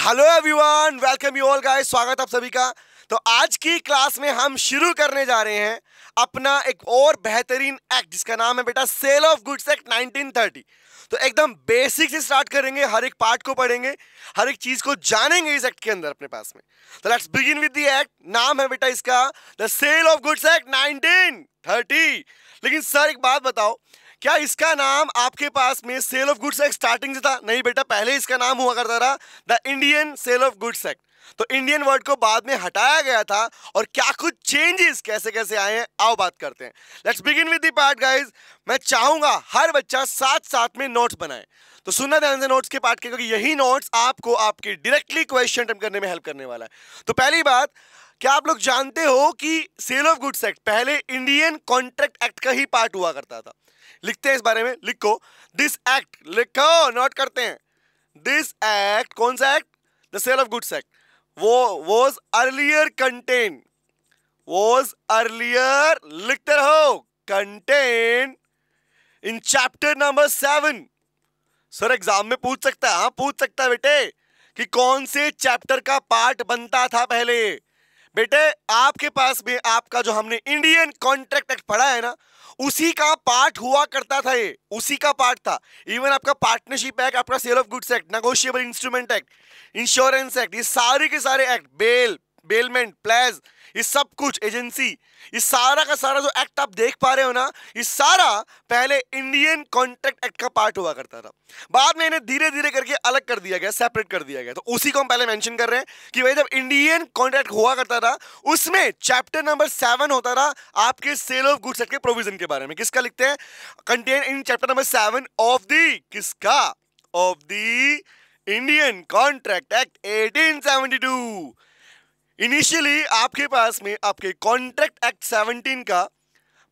hello everyone welcome you all guys स्वागत आप सभी का तो आज की क्लास में हम शुरू करने जा रहे हैं अपना एक और बेहतरीन एक्ट जिसका नाम है बेटा सेल ऑफ गुड्स एक्ट 1930 तो एकदम बेसिक से स्टार्ट करेंगे हर एक पार्ट को पढ़ेंगे हर एक चीज को जानेंगे इस एक्ट के अंदर अपने पास में तो let's begin with the act नाम है बेटा इसका the sale of goods act nineteen लेकिन सर एक बात बताओ क्या इसका नाम आपके पास में sale of goods act starting से था नहीं बेटा पहले इसका नाम हुआ करता था the Indian sale of goods act तो इंडियन वर्ड को बाद में हटाया गया था और क्या कुछ चेंजेस कैसे कैसे आए हैं आओ बात करते हैं let's begin with the part guys मैं चाहूंगा हर बच्चा साथ साथ में नोट्स बनाए तो सुनना ध्यान से नोट्स के पार्ट के क्योंकि यही नोट्स आपको आपके डायरेक्टली क्वेश्चन करने में हेल्प करने वाला है तो पहली बात क्या आप लोग जानते हो कि सेल ऑफ गुड्स एक्ट पहले इंडियन कॉन्ट्रैक्ट एक्ट का ही पार्ट हुआ करता था लिखते हैं इस बारे में लिखो दिस एक्ट लिखो नोट करते हैं दिस एक्ट कौन सा act the sale of goods act वो was earlier contain was earlier लिखते रहो contain in chapter number seven sir exam में पूछ सकता है हाँ पूछ सकता है बेटे कि कौन से चैप्टर का पार्ट बनता था पहले बेटे आपके पास में आपका जो हमने इंडियन कॉन्ट्रैक्ट एक्ट पढ़ा है ना उसी का पार्ट हुआ करता था ये उसी का पार्ट था इवन आपका पार्टनरशिप एक्ट आपका sale of goods act negotiable instrument act insurance act ये सारे के सारे एक्ट बेल बेलमेंट प्लेज ये सब कुछ एजेंसी ये सारा का सारा जो एक्ट आप देख पा रहे हो ना ये सारा पहले इंडियन कॉन्ट्रैक्ट एक्ट का पार्ट हुआ करता था बाद में इन्हें धीरे धीरे करके अलग कर दिया गया सेपरेट कर दिया गया तो उसी को हम पहले मेंशन कर रहे हैं कि भाई जब इंडियन कॉन्ट्रैक्ट हुआ करता था उसमें चैप्टर नंबर सेवन होता था आपके सेल ऑफ गुड्स एक्ट के प्रोविजन के बारे में किसका लिखते हैं contain in chapter number seven of the किसका of the Indian contract act eighteen initially आपके पास में आपके कॉन्ट्रैक्ट एक्ट 17 का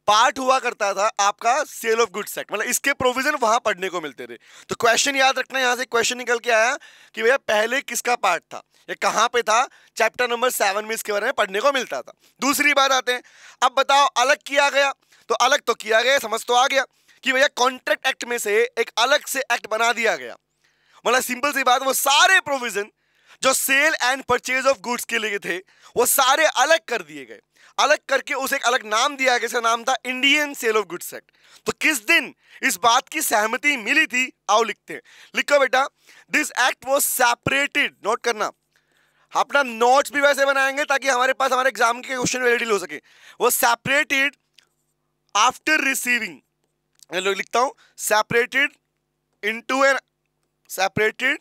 पार्ट हुआ करता था आपका सेल ऑफ गुड्स एक्ट मतलब इसके प्रोविजन वहां पढ़ने को मिलते थे तो क्वेश्चन याद रखना यहां से क्वेश्चन निकल के आया कि भैया पहले किसका पार्ट था ये कहां पे था चैप्टर नंबर सेवन में इसके बारे में पढ़ने को मिलता था दूसरी बात आते हैं अब बताओ अलग किया गया तो अलग तो किया गया समझ तो आ गया कि भैया कॉन्ट्रैक्ट एक्ट में से एक अलग से एक्ट बना दिया गया मतलब सिंपल सी बात वो सारे प्रोविजन जो sale and purchase of goods के लिए थे वो सारे अलग कर दिए गए अलग करके उसे एक अलग नाम दिया गया नाम था Indian sale of goods act तो किस दिन इस बात की सहमति मिली थी आओ लिखते हैं लिखो बेटा this act was separated note करना अपना नोट्स भी वैसे बनाएंगे ताकि हमारे पास हमारे एग्जाम के क्वेश्चन वेडील हो सके वो सेपरेटेड आफ्टर रिसीविंग लिखता हूं separated into an separated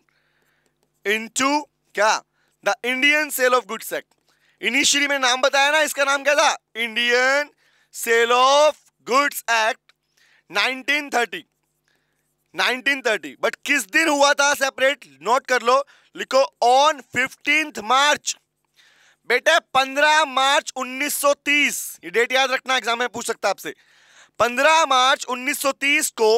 into क्या the Indian sale of goods act initially मैंने नाम बताया ना इसका नाम क्या था Indian sale of goods act 1930 1930 but किस दिन हुआ था सेपरेट नोट कर लो लिखो ऑन फिफ्टीन मार्च बेटे 15 मार्च 1930 ये डेट याद रखना एग्जाम में पूछ सकता आपसे 15 मार्च 1930 को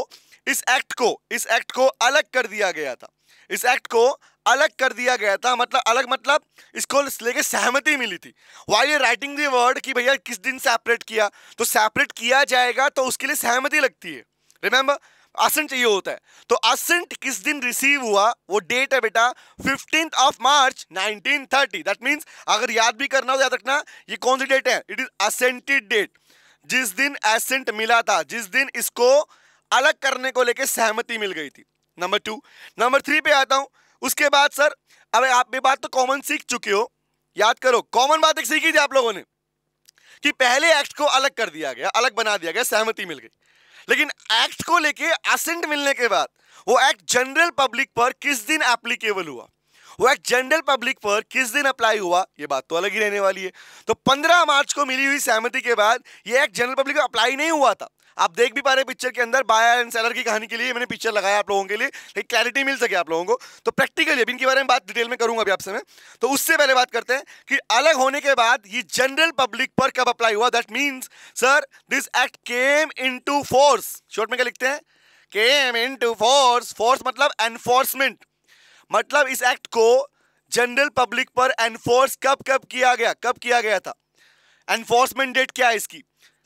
इस एक्ट को इस एक्ट को अलग कर दिया गया था इस एक्ट को अलग कर दिया गया था मतलब अलग मतलब इसको लेके सहमति मिली थी वाई ये राइटिंग दी वर्ड कि भैया किस दिन सेपरेट किया तो सेपरेट किया जाएगा तो उसके लिए सहमति लगती है रिमेंबर असेंट ये होता है तो असेंट किस दिन रिसीव हुआ वो डेट है बेटा fifteen of March 1930 that means अगर याद भी करना हो याद रखना ये कौन सी डेट है इट इज असेंटेड डेट जिस दिन एसेंट मिला था जिस दिन इसको अलग करने को लेके सहमति मिल गई थी नंबर टू नंबर थ्री पे आता हूं उसके बाद सर अब आप ये बात तो कॉमन सीख चुके हो याद करो कॉमन बात एक सीखी थी आप लोगों ने कि पहले एक्ट को अलग कर दिया गया अलग बना दिया गया सहमति मिल गई लेकिन एक्ट को लेके असेंट मिलने के बाद वो एक्ट जनरल पब्लिक पर किस दिन एप्लीकेबल हुआ वो एक्ट जनरल पब्लिक पर किस दिन अप्लाई हुआ ये बात तो अलग ही रहने वाली है तो 15 मार्च को मिली हुई सहमति के बाद ये एक्ट जनरल पब्लिक पर अप्लाई नहीं हुआ था आप देख भी पा रहे पिक्चर के अंदर बायर एंड सेलर की कहानी के लिए मैंने पिक्चर लगाया आप लोगों के लिए लेकिन क्लैरिटी मिल सके आप लोगों को तो प्रैक्टिकली अभी इनके बारे में बात डिटेल में करूंगा अभी आपसे मैं तो उससे पहले बात करते हैं कि अलग होने के बाद ये जनरल पब्लिक पर कब अप्लाई हुआ that means sir this act came in force short में क्या लिखते हैं केम इन फोर्स फोर्स मतलब एनफोर्समेंट मतलब इस एक्ट को जनरल पब्लिक पर एनफोर्स कब कब किया गया कब किया गया था एनफोर्समेंट डेट क्या है इसकी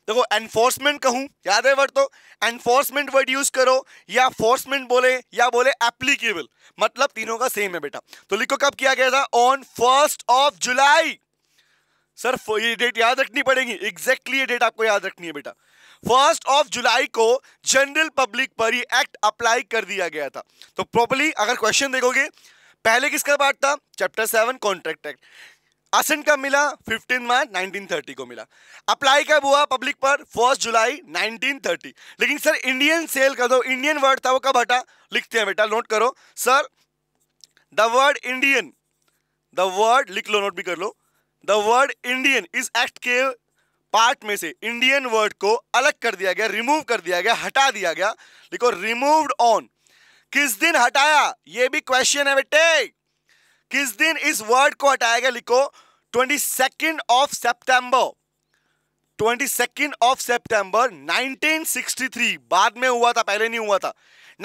देखो एनफोर्समेंट कहूँ याद है वर्ड तो एनफोर्समेंट वर्ड यूज करो या फोर्समेंट बोले या बोले एप्लीकेबल मतलब तीनों का सेम है बेटा तो लिखो कब किया गया था on first of July sir ये डेट याद रखनी पड़ेगी एग्जैक्टली ये डेट आपको याद रखनी है बेटा फर्स्ट ऑफ जुलाई को जनरल पब्लिक पर ये एक्ट अप्लाई कर दिया गया था तो प्रॉपरली अगर क्वेश्चन देखोगे पहले किसका पार्ट था chapter seven contract act assent कब मिला फिफ्टीन मार्च 1930 को मिला अप्लाई कब हुआ पब्लिक पर फर्स्ट जुलाई 1930 लेकिन सर इंडियन सेल कर दो इंडियन वर्ड था वो कब हटा लिखते हैं बेटा नोट करो sir the word Indian the word लिख लो नोट भी कर लो द वर्ड इंडियन इस एक्ट के पार्ट में से इंडियन वर्ड को अलग कर दिया गया रिमूव कर दिया गया हटा दिया गया लिखो रिमूव्ड ऑन किस दिन हटाया ये भी क्वेश्चन है बेटे किस दिन इस वर्ड को हटाया गया लिखो twenty second of September twenty second of sixty 1963 बाद में हुआ था पहले नहीं हुआ था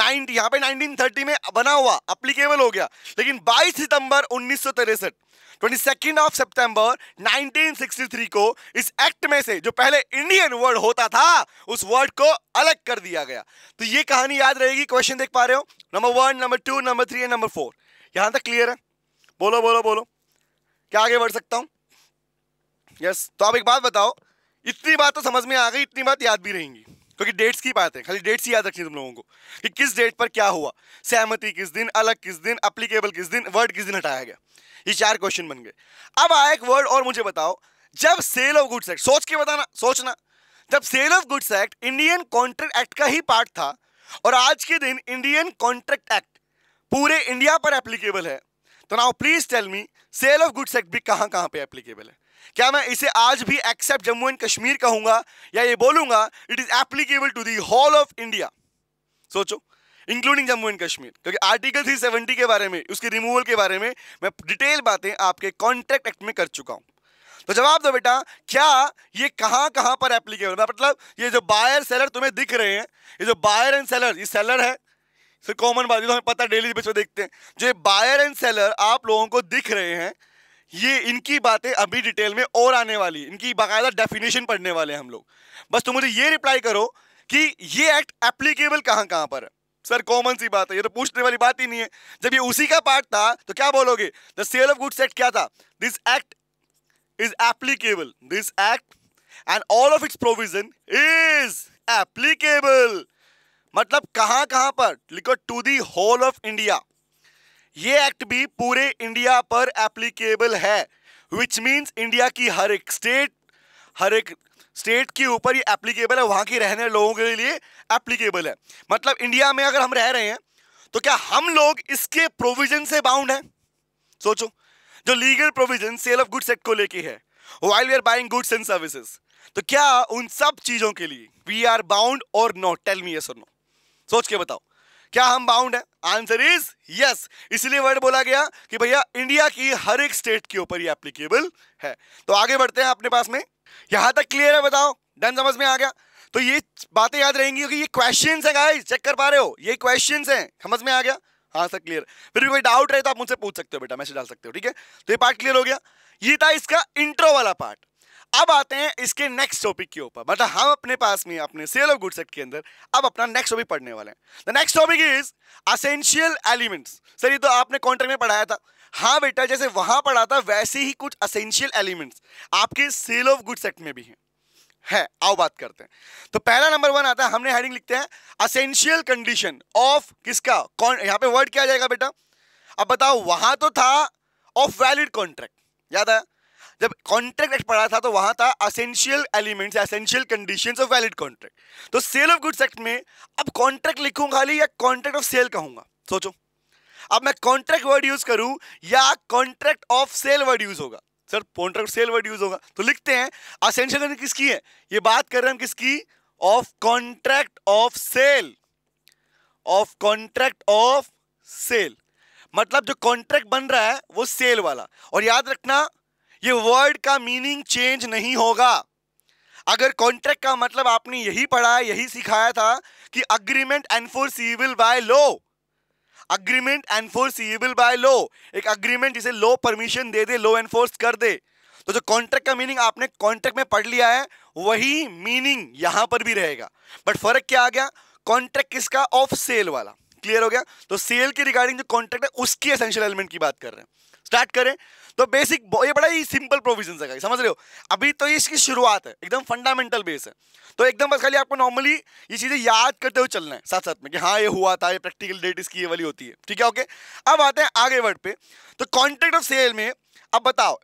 नाइनटी यहाँ पे 1930 में बना हुआ अप्लीकेबल हो गया लेकिन 22 सितंबर उन्नीस सौ तिरसठ ट्वेंटी सेकेंड ऑफ सिक्सटी 1963 को इस एक्ट में से जो पहले इंडियन वर्ड होता था उस वर्ड को अलग कर दिया गया तो ये कहानी याद रहेगी क्वेश्चन देख पा रहे हो number one number two number three and number four यहां तक क्लियर है बोलो बोलो बोलो क्या आगे बढ़ सकता हूँ यस तो आप एक बात बताओ इतनी बात तो समझ में आ गई इतनी बात याद भी रहेंगी क्योंकि डेट्स की बात है खाली डेट्स ही याद रखनी तुम लोगों को कि किस डेट पर क्या हुआ सहमति किस दिन अलग किस दिन अप्लीकेबल किस दिन वर्ड किस दिन हटाया गया ये चार क्वेश्चन बन गए अब आया एक वर्ड और मुझे बताओ जब सेल ऑफ गुड्स एक्ट सोच के बताना सोचना जब sale of goods act Indian contract act का ही पार्ट था और आज के दिन इंडियन कॉन्ट्रैक्ट एक्ट पूरे इंडिया पर एप्लीकेबल है तो now please tell me sale of goods act भी कहाँ कहाँ पे एप्लीकेबल है क्या मैं इसे आज भी एक्सेप्ट जम्मू एंड कश्मीर कहूंगा या ये बोलूंगा it is applicable to the whole of India सोचो इंक्लूडिंग जम्मू एंड कश्मीर क्योंकि आर्टिकल 370 के बारे में उसके रिमूवल के बारे में मैं डिटेल बातें आपके कॉन्ट्रैक्ट एक्ट में कर चुका हूँ तो जवाब दो बेटा क्या ये कहां कहाँ पर एप्लीकेबल मतलब ये जो बायर सेलर तुम्हें दिख रहे हैं ये जो बायर एंड सेलर ये सेलर है सर कॉमन बात तो हमें पता डेली बेस पर देखते हैं जो बायर एंड सेलर आप लोगों को दिख रहे हैं ये इनकी बातें अभी डिटेल में और आने वाली इनकी बाकायदा डेफिनेशन पढ़ने वाले हैं हम लोग बस तुम मुझे ये रिप्लाई करो कि ये एक्ट एप्लीकेबल कहाँ कहाँ पर है सर कॉमन सी बात है ये तो पूछने वाली बात ही नहीं है जब ये उसी का पार्ट था तो क्या बोलोगे the sale of goods act क्या था this act is applicable this act and all of its provision is applicable मतलब कहां कहां पर लिखो to the whole of India ये एक्ट भी पूरे इंडिया पर एप्लीकेबल है विच मीन्स इंडिया की हर एक स्टेट हर एक स्टेट के ऊपर ये एप्लीकेबल है वहां के रहने लोगों के लिए एप्लीकेबल है मतलब इंडिया में अगर हम रह रहे हैं तो क्या हम लोग इसके प्रोविजन से बाउंड है सोचो जो legal provision sale of goods act को लेके है while we are buying goods and services तो क्या उन सब चीज़ों के लिए वी आर बाउंड और नॉट टेल मी यस और नो सोच के बताओ क्या हम बाउंड है आंसर इज यस इसलिए वर्ड बोला गया कि भैया इंडिया की हर एक स्टेट के ऊपर ये एप्लीकेबल है तो आगे बढ़ते हैं अपने पास में यहां तक क्लियर है बताओ डन समझ में आ गया तो ये बातें याद रहेंगी क्योंकि ये क्वेश्चन है गाइस चेक कर पा रहे हो ये क्वेश्चन है समझ में आ गया हाँ सर क्लियर फिर भी कोई डाउट रहे तो आप मुझसे पूछ सकते हो बेटा मैसेज डाल सकते हो ठीक है तो ये पार्ट क्लियर हो गया ये था इसका इंट्रो वाला पार्ट अब आते हैं इसके नेक्स्ट टॉपिक के ऊपर मतलब हम हाँ अपने पास में अपने सेल ऑफ गुड सेट के अंदर अब अपना नेक्स्ट टॉपिक पढ़ने वाले हैं the next topic is essential elements sir ये तो आपने कॉन्ट्रैक्ट में पढ़ाया था हाँ बेटा जैसे वहां पढ़ा था वैसे ही कुछ असेंशियल एलिमेंट्स आपके सेल ऑफ गुड सेट में भी हैं है आओ बात करते हैं तो पहला नंबर वन आता है हमने हेडिंग लिखते हैं असेंशियल कंडीशन ऑफ किसका कौन यहाँ पे वर्ड क्या जाएगा बेटा अब बताओ वहां तो था ऑफ वैलिड कॉन्ट्रैक्ट याद है जब कॉन्ट्रैक्ट एक्ट पढ़ा था तो वहां था essential elements essential condition of valid contract तो सेल ऑफ गुड्स एक्ट में अब कॉन्ट्रैक्ट लिखूं खाली या कॉन्ट्रैक्ट ऑफ सेल कहूंगा सोचो अब मैं कॉन्ट्रैक्ट वर्ड यूज करूं या contract of sale word use होगा sir contract sale word use होगा तो लिखते हैं असेंशियल किसकी है ये बात कर रहे हैं किसकी of contract of sale of contract of sale मतलब जो कॉन्ट्रैक्ट बन रहा है वो सेल वाला और याद रखना ये वर्ड का मीनिंग चेंज नहीं होगा अगर कॉन्ट्रैक्ट का मतलब आपने यही पढ़ा है यही सिखाया था कि agreement enforceable by law agreement enforceable by law एक अग्रीमेंट जिसे लॉ परमिशन दे दे लॉ एनफोर्स कर दे तो जो कॉन्ट्रैक्ट का मीनिंग आपने कॉन्ट्रैक्ट में पढ़ लिया है वही मीनिंग यहां पर भी रहेगा बट फर्क क्या आ गया कॉन्ट्रैक्ट किसका ऑफ सेल वाला क्लियर हो गया तो सेल के रिगार्डिंग जो कॉन्ट्रैक्ट है उसकी एसेंशियल एलिमेंट की बात कर रहे हैं स्टार्ट करें तो बेसिक ये बड़ा ही सिंपल प्रोविजन है समझ रहे हो अभी तो इसकी शुरुआत है एकदम फंडामेंटल बेस है तो एकदम बस खाली आपको नॉर्मली ये चीज़ें याद करते हुए चलना है साथ साथ में कि हाँ ये हुआ था ये प्रैक्टिकल डेट इसकी ये वाली होती है ठीक है ओके अब आते हैं आगे वर्ड पे तो कॉन्ट्रैक्ट ऑफ सेल में अब बताओ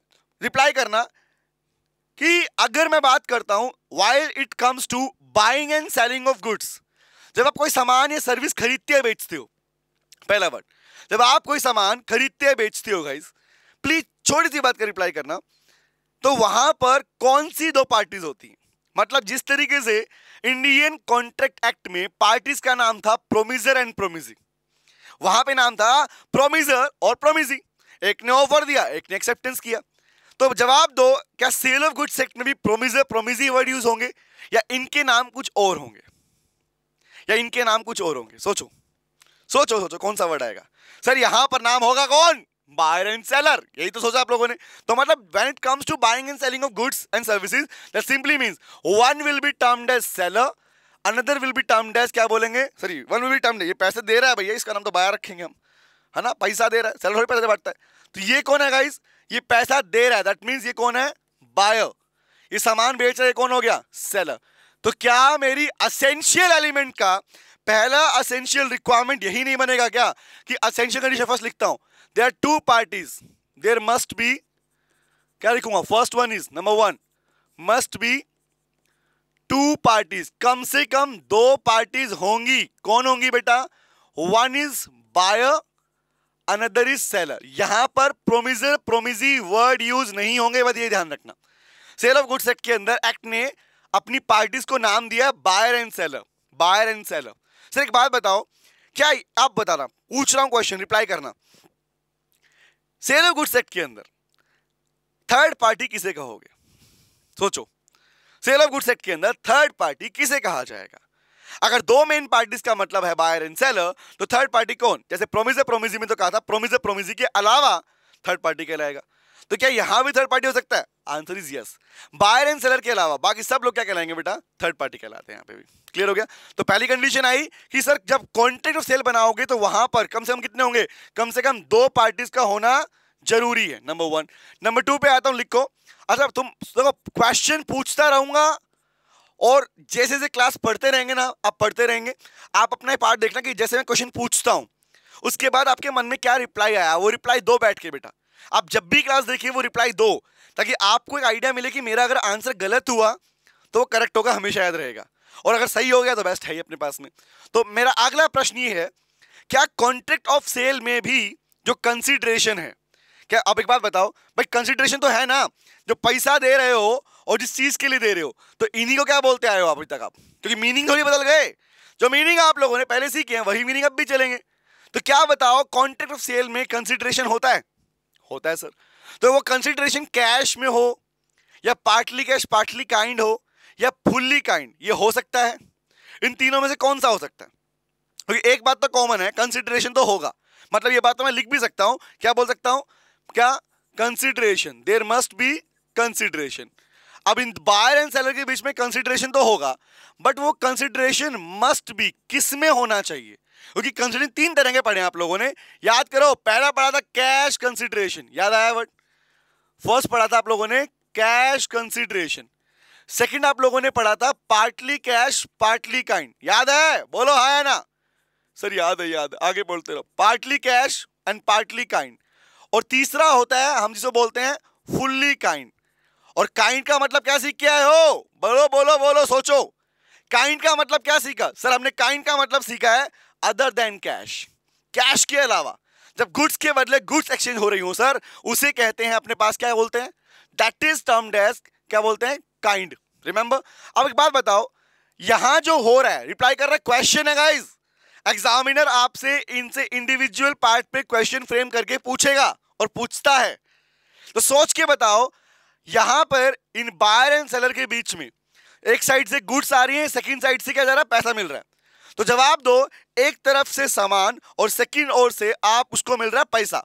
रिप्लाई करना कि अगर मैं बात करता हूं while it comes to buying and selling of goods जब आप कोई सामान या सर्विस खरीदते बेचते हो पहला वर्ड जब आप कोई सामान खरीदते बेचते हो गाइज प्लीज छोटी सी बात का रिप्लाई करना तो वहां पर कौन सी दो पार्टीज होती मतलब जिस तरीके से इंडियन कॉन्ट्रैक्ट एक्ट में पार्टीज का नाम था प्रोमिजर एंड प्रोमिजी वहां पे नाम था प्रोमिजर और प्रोमिजी एक ने ऑफर दिया एक ने एक्सेप्टेंस किया तो जवाब दो क्या सेल ऑफ गुड्स एक्ट में भी प्रोमिजर प्रोमिजी वर्ड यूज होंगे या इनके नाम कुछ और होंगे या इनके नाम कुछ और होंगे सोचो सोचो सोचो कौन सा वर्ड आएगा सर यहां पर नाम होगा कौन बायर एंड सेलर यही तो सोचा आप लोगों ने तो मतलब when it comes to buying and selling of goods and services that simply means one will be termed as seller another will be termed as क्या बोलेंगे sorry one will be termed ये पैसे दे रहा है भैया इसका नाम तो बाया रखेंगे हम है ना पैसा दे रहा है सेलर थोड़ी पैसे बांटता है तो ये कौन है गाइज ये पैसा दे रहा है दैट मीन्स ये कौन है बायर ये सामान बेच रहे कौन हो गया सेलर तो क्या मेरी असेंशियल एलिमेंट का पहला असेंशियल रिक्वायरमेंट यही नहीं बनेगा क्या कि असेंशियल कंडीशन फर्स्ट लिखता हूं there two parties there must be क्या लिखूंगा first one is number one must be two parties कम से कम दो पार्टीज होंगी कौन होंगी बेटा one is buyer another is seller यहां पर प्रोमिजर प्रोमिजी वर्ड यूज नहीं होंगे बस ये ध्यान रखना सेल ऑफ गुड्स एक्ट के अंदर एक्ट ने अपनी पार्टीज को नाम दिया buyer and seller buyer and seller sir एक बात बताओ क्या आप बताना पूछ रहा हूं क्वेश्चन रिप्लाई करना सेल ऑफ गुड्स एक्ट के अंदर थर्ड पार्टी किसे कहोगे सोचो सेल ऑफ गुड्स एक्ट के अंदर थर्ड पार्टी किसे कहा जाएगा अगर दो मेन पार्टीज का मतलब है बायर एंड सेलर तो थर्ड पार्टी कौन जैसे प्रोमिस प्रोमिसी में तो कहा था प्रोमिस प्रोमिजी के अलावा थर्ड पार्टी कहलाएगा तो क्या यहां भी थर्ड पार्टी हो सकता है answer is yes buyer and seller के अलावा बाकी सब लोग क्या कहलाएंगे बेटा थर्ड पार्टी कहलाते हैं यहाँ पे भी क्लियर हो गया तो पहली कंडीशन आई कि सर जब कॉन्ट्रैक्ट ऑफ सेल बनाओगे तो वहां पर कम से कम कितने होंगे कम से कम दो पार्टीज का होना जरूरी है नंबर वन नंबर टू पे आता हूँ लिखो अच्छा तुम देखो क्वेश्चन पूछता रहूंगा और जैसे जैसे क्लास पढ़ते रहेंगे ना आप पढ़ते रहेंगे आप अपना पार्ट देखना कि जैसे मैं क्वेश्चन पूछता हूँ उसके बाद आपके मन में क्या रिप्लाई आया वो रिप्लाई दो बैठ के बेटा आप जब भी क्लास देखिए वो रिप्लाई दो ताकि आपको एक आइडिया मिले कि मेरा अगर आंसर गलत हुआ तो वो करेक्ट होगा हमेशा याद रहेगा और अगर सही हो गया तो बेस्ट है ही अपने पास में तो मेरा अगला प्रश्न ये है क्या कॉन्ट्रैक्ट ऑफ सेल में भी जो कंसिडरेशन है क्या आप एक बात बताओ भाई कंसिडरेशन तो है ना जो पैसा दे रहे हो और जिस चीज़ के लिए दे रहे हो तो इन्हीं को क्या बोलते आए हो अभी तक आप क्योंकि मीनिंग थोड़ी बदल गए जो मीनिंग आप लोगों ने पहले सीखे हैं वही मीनिंग अब भी चलेंगे तो क्या बताओ कॉन्ट्रैक्ट ऑफ सेल में कंसिडरेशन होता है होता है सर तो वो कंसिडरेशन कैश में हो या पार्टली कैश पार्टली काइंड हो या फुल्ली काइंड ये हो सकता है इन तीनों में से कौन सा हो सकता है क्योंकि एक बात तो कॉमन है कंसिडरेशन तो होगा मतलब ये बात तो मैं लिख भी सकता हूँ क्या बोल सकता हूँ क्या consideration there must be consideration अब इन बायर एंड सेलर के बीच में कंसिडरेशन तो होगा बट वो कंसिडरेशन मस्ट बी किस में होना चाहिए क्योंकि कंसिडरेशन तीन तरह के पढ़े आप लोगों ने याद करो पहला पढ़ा था कैश कंसिडरेशन याद आया वर्ड फर्स्ट पढ़ा था आप लोगों ने कैश कंसिडरेशन सेकंड आप लोगों ने पढ़ा था पार्टली कैश पार्टली काइंड याद है बोलो है हाँ ना सर याद है याद है आगे बोलते रहो partly cash and partly kind और तीसरा होता है हम जिसे बोलते हैं फुल्ली काइंड और काइंड का मतलब क्या सीख के आए हो बोलो बोलो बोलो सोचो काइंड का मतलब क्या सीखा सर हमने काइंड का मतलब सीखा है अदर देन कैश कैश के अलावा जब गुड्स के बदले गुड्स एक्सचेंज हो रही हो सर उसे कहते हैं अपने पास क्या बोलते हैं दैट इज टर्म डेस्क क्या बोलते हैं काइंड रिमेंबर अब एक बात बताओ यहां जो हो रहा है रिप्लाई कर रहा है क्वेश्चन है गाइज एग्जामिनर आपसे इनसे इंडिविजुअल पार्ट पे क्वेश्चन फ्रेम करके पूछेगा और पूछता है तो सोच के बताओ यहां पर इन बायर एंड सेलर के बीच में एक साइड से गुड्स आ रही है सेकेंड साइड से क्या जा रहा है पैसा मिल रहा है तो जवाब दो एक तरफ से सामान और सेकंड ओर से आप उसको मिल रहा है पैसा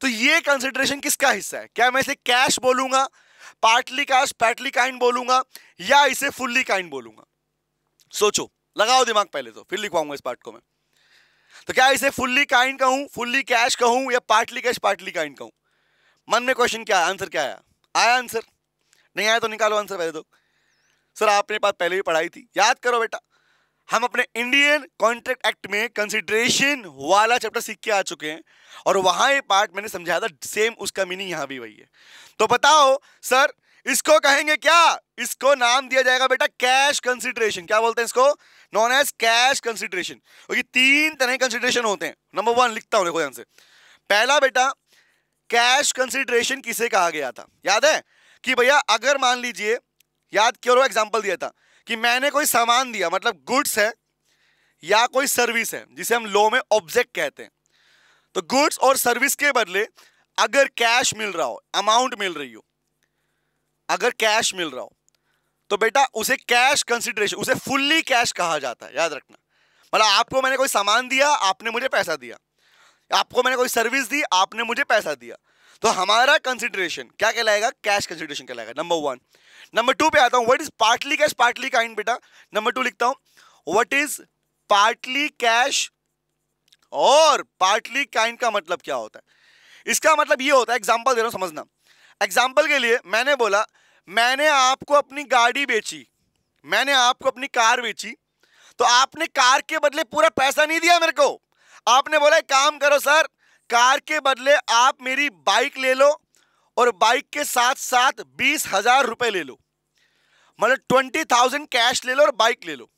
तो ये कंसिडरेशन किसका हिस्सा है क्या मैं इसे कैश बोलूंगा पार्टली कैश पैटली काइंड बोलूंगा या इसे फुल्ली काइंड बोलूंगा सोचो लगाओ दिमाग पहले तो फिर लिखवाऊंगा इस पार्ट को मैं तो क्या इसे फुल्ली काइंड कहूं फुल्ली कैश कहूं या पार्टली कैश पार्टली काइंड कहूं मन में क्वेश्चन क्या आया आंसर क्या आया आया आंसर नहीं आया तो निकालो आंसर पहले तो सर आपने पास पहले भी पढ़ाई थी याद करो बेटा हम अपने इंडियन कॉन्ट्रैक्ट एक्ट में कंसिडरेशन वाला चैप्टर सीख के आ चुके हैं और वहाँ ये पार्ट मैंने समझाया था सेम उसका मीनिंग यहाँ भी वही है तो बताओ सर इसको कहेंगे क्या इसको नाम दिया जाएगा बेटा कैश कंसिडरेशन क्या बोलते हैं इसको नॉन एज कैश कंसिडरेशन क्योंकि तीन तरह के कंसिडरेशन होते हैं नंबर वन लिखता हूँ देखो ध्यान से पहला बेटा कैश कंसिडरेशन किसे कहा गया था याद है कि भैया अगर मान लीजिए याद क्यों एग्जाम्पल दिया था कि मैंने कोई सामान दिया मतलब गुड्स है या कोई सर्विस है जिसे हम लॉ में ऑब्जेक्ट कहते हैं तो गुड्स और सर्विस के बदले अगर कैश मिल रहा हो अमाउंट मिल रही हो अगर कैश मिल रहा हो तो बेटा उसे कैश कंसिडरेशन उसे फुल्ली कैश कहा जाता है याद रखना मतलब आपको मैंने कोई सामान दिया आपने मुझे पैसा दिया आपको मैंने कोई सर्विस दी आपने मुझे पैसा दिया तो हमारा कंसिडरेशन क्या कहलाएगा कैश कंसिडरेशन कहलाएगा नंबर वन नंबर टू पे आता हूं what is partly cash partly kind बेटा नंबर टू लिखता हूं वट इज पार्टली कैश और पार्टली काइंड का मतलब क्या होता है इसका मतलब ये होता है एग्जाम्पल दे रहा हूं समझना एग्जाम्पल के लिए मैंने बोला मैंने आपको अपनी गाड़ी बेची मैंने आपको अपनी कार बेची तो आपने कार के बदले पूरा पैसा नहीं दिया मेरे को आपने बोला काम करो सर कार के बदले आप मेरी बाइक ले लो और बाइक के साथ साथ बीस हजार रुपए ले लो मतलब ट्वेंटी थाउजेंड कैश ले लो और बाइक ले लो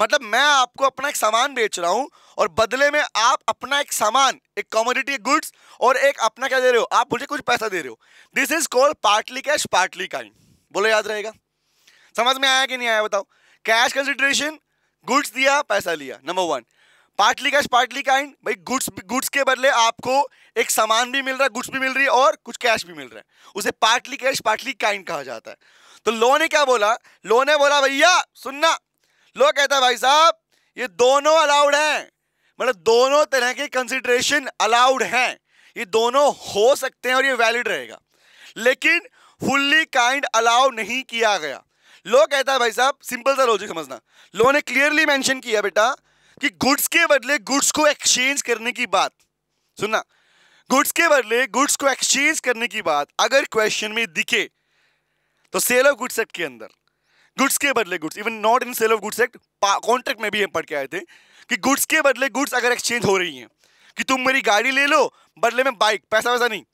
मतलब मैं आपको अपना एक सामान बेच रहा हूं और बदले में आप अपना एक सामान एक कॉमोडिटी गुड्स और एक अपना क्या दे रहे हो आप मुझे कुछ पैसा दे रहे हो this is called partly cash partly kind बोलो याद रहेगा समझ में आया कि नहीं आया बताओ कैश कंसिडरेशन गुड्स दिया पैसा लिया number one partly cash partly kind भाई गुड्स गुड्स के बदले आपको एक सामान भी मिल रहा है गुड्स भी मिल रही है और कुछ कैश भी मिल रहा है उसे पार्टली कैश पार्टली काइंड कहा जाता है तो लो ने क्या बोला लो ने बोला भैया सुनना लो कहता है भाई साहब ये दोनों अलाउड हैं मतलब दोनों तरह के कंसिडरेशन अलाउड हैं ये दोनों हो सकते हैं और ये वैलिड रहेगा लेकिन फुल्ली काइंड अलाउ नहीं किया गया लो कहता है भाई साहब सिंपल सा लॉजिक समझना लो ने क्लियरली मेंशन किया बेटा कि गुड्स के बदले गुड्स को एक्सचेंज करने की बात सुनना गुड्स के बदले गुड्स को एक्सचेंज करने की बात अगर क्वेश्चन में दिखे तो सेल ऑफ गुड्स एक्ट के अंदर गुड्स के बदले goods even not in sale of goods act contract में भी हम पढ़ के आए थे कि गुड्स के बदले गुड्स अगर एक्सचेंज हो रही हैं कि तुम मेरी गाड़ी ले लो बदले में बाइक पैसा वैसा नहीं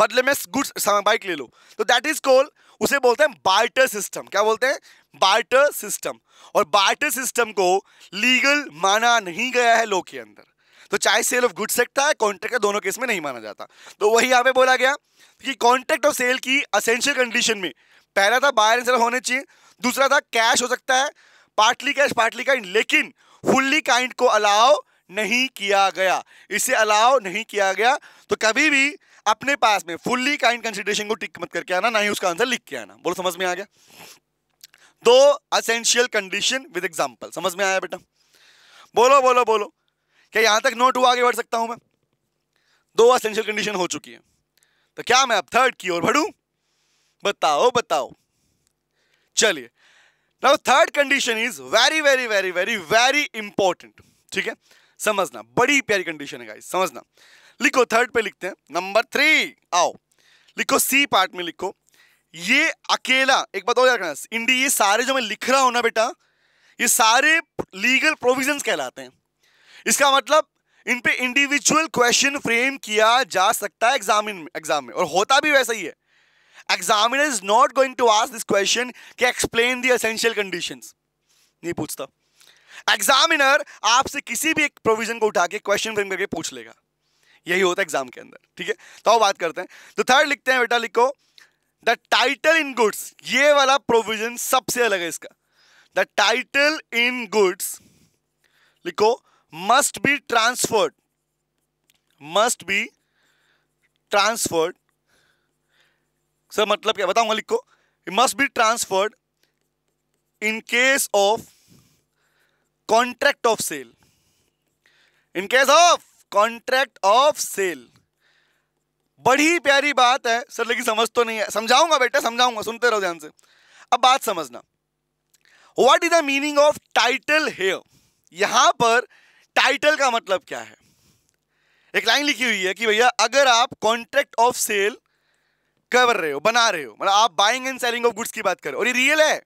बदले में गुड्स बाइक ले लो तो दैट इज कॉल उसे बोलते हैं बार्टर सिस्टम क्या बोलते हैं बार्टर सिस्टम और बार्टर सिस्टम को लीगल माना नहीं गया है लॉ के अंदर तो चाहे सेल ऑफ गुड्स सकता है कॉन्ट्रैक्ट का दोनों केस में नहीं माना जाता तो वही यहाँ पे बोला गया कि कॉन्ट्रैक्ट और सेल की असेंशियल कंडीशन में पहला था बायर एंड सेलर होने चाहिए दूसरा था कैश हो सकता है पार्टली कैश पार्टली काइंड लेकिन फुल्ली काइंड को अलाउ नहीं किया गया इसे अलाउ नहीं किया गया तो कभी भी अपने पास में फुल्ली काइंड कंसिडरेशन को टिक मत करके आना ना ही उसका आंसर लिख के आना बोलो समझ में आ गया दो असेंशियल कंडीशन विद एग्जाम्पल समझ में आया बेटा बोलो बोलो बोलो क्या यहां तक नोट हुआ आगे बढ़ सकता हूं मैं दो असेंशियल कंडीशन हो चुकी है तो क्या मैं अब थर्ड की ओर बढ़ू बताओ बताओ चलिए now third condition is very very very very very important ठीक है समझना बड़ी प्यारी कंडीशन है गाइस समझना लिखो थर्ड पे लिखते हैं नंबर थ्री आओ लिखो सी पार्ट में लिखो ये अकेला एक बात और याद रखना इंडिया ये सारे जो मैं लिख रहा हूं ना बेटा ये सारे लीगल प्रोविजन कहलाते हैं इसका मतलब इन पे इंडिविजुअल क्वेश्चन फ्रेम किया जा सकता है में एग्जाम में और होता भी वैसा ही है examiner is not going to ask this question कि एक्सप्लेन दी असेंशियल कंडीशंस नहीं पूछता एग्जामिनर आपसे किसी भी एक प्रोविजन को उठा के क्वेश्चन फ्रेम करके पूछ लेगा यही होता है एग्जाम के अंदर ठीक है तो बात करते हैं तो थर्ड लिखते हैं बेटा लिखो द टाइटल इन गुड्स ये वाला प्रोविजन सबसे अलग है इसका द टाइटल इन गुड्स लिखो must be transferred must be transferred sir मतलब क्या बताऊंगा लिखो must be transferred in case of contract of sale in case of contract of sale बड़ी प्यारी बात है सर लेकिन समझ तो नहीं है समझाऊंगा बेटा समझाऊंगा सुनते रहो ध्यान से अब बात समझना what is the meaning of title here यहां पर टाइटल का मतलब क्या है एक लाइन लिखी हुई है कि भैया अगर आप कॉन्ट्रैक्ट ऑफ सेल कर रहे हो बना रहे हो मतलब आप buying and selling of goods की बात करो और ये रियल है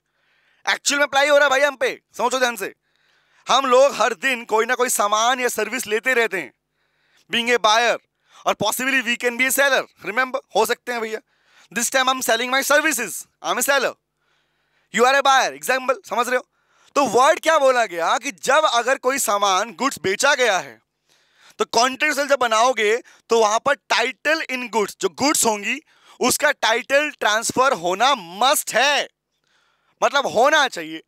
एक्चुअल में अप्लाई हो रहा है भाई हम पे समझो ध्यान से हम लोग हर दिन कोई ना कोई सामान या सर्विस लेते रहते हैं बींग ए बायर और possibly we can be a seller remember हो सकते हैं भैया this time I am selling my services I am a seller you are a buyer example समझ रहे हो तो वर्ड क्या बोला गया कि जब अगर कोई सामान गुड्स बेचा गया है तो कॉन्ट्रैक्ट सेल जब बनाओगे तो वहां पर टाइटल इन गुड्स जो गुड्स होंगी उसका टाइटल ट्रांसफर होना मस्ट है मतलब होना चाहिए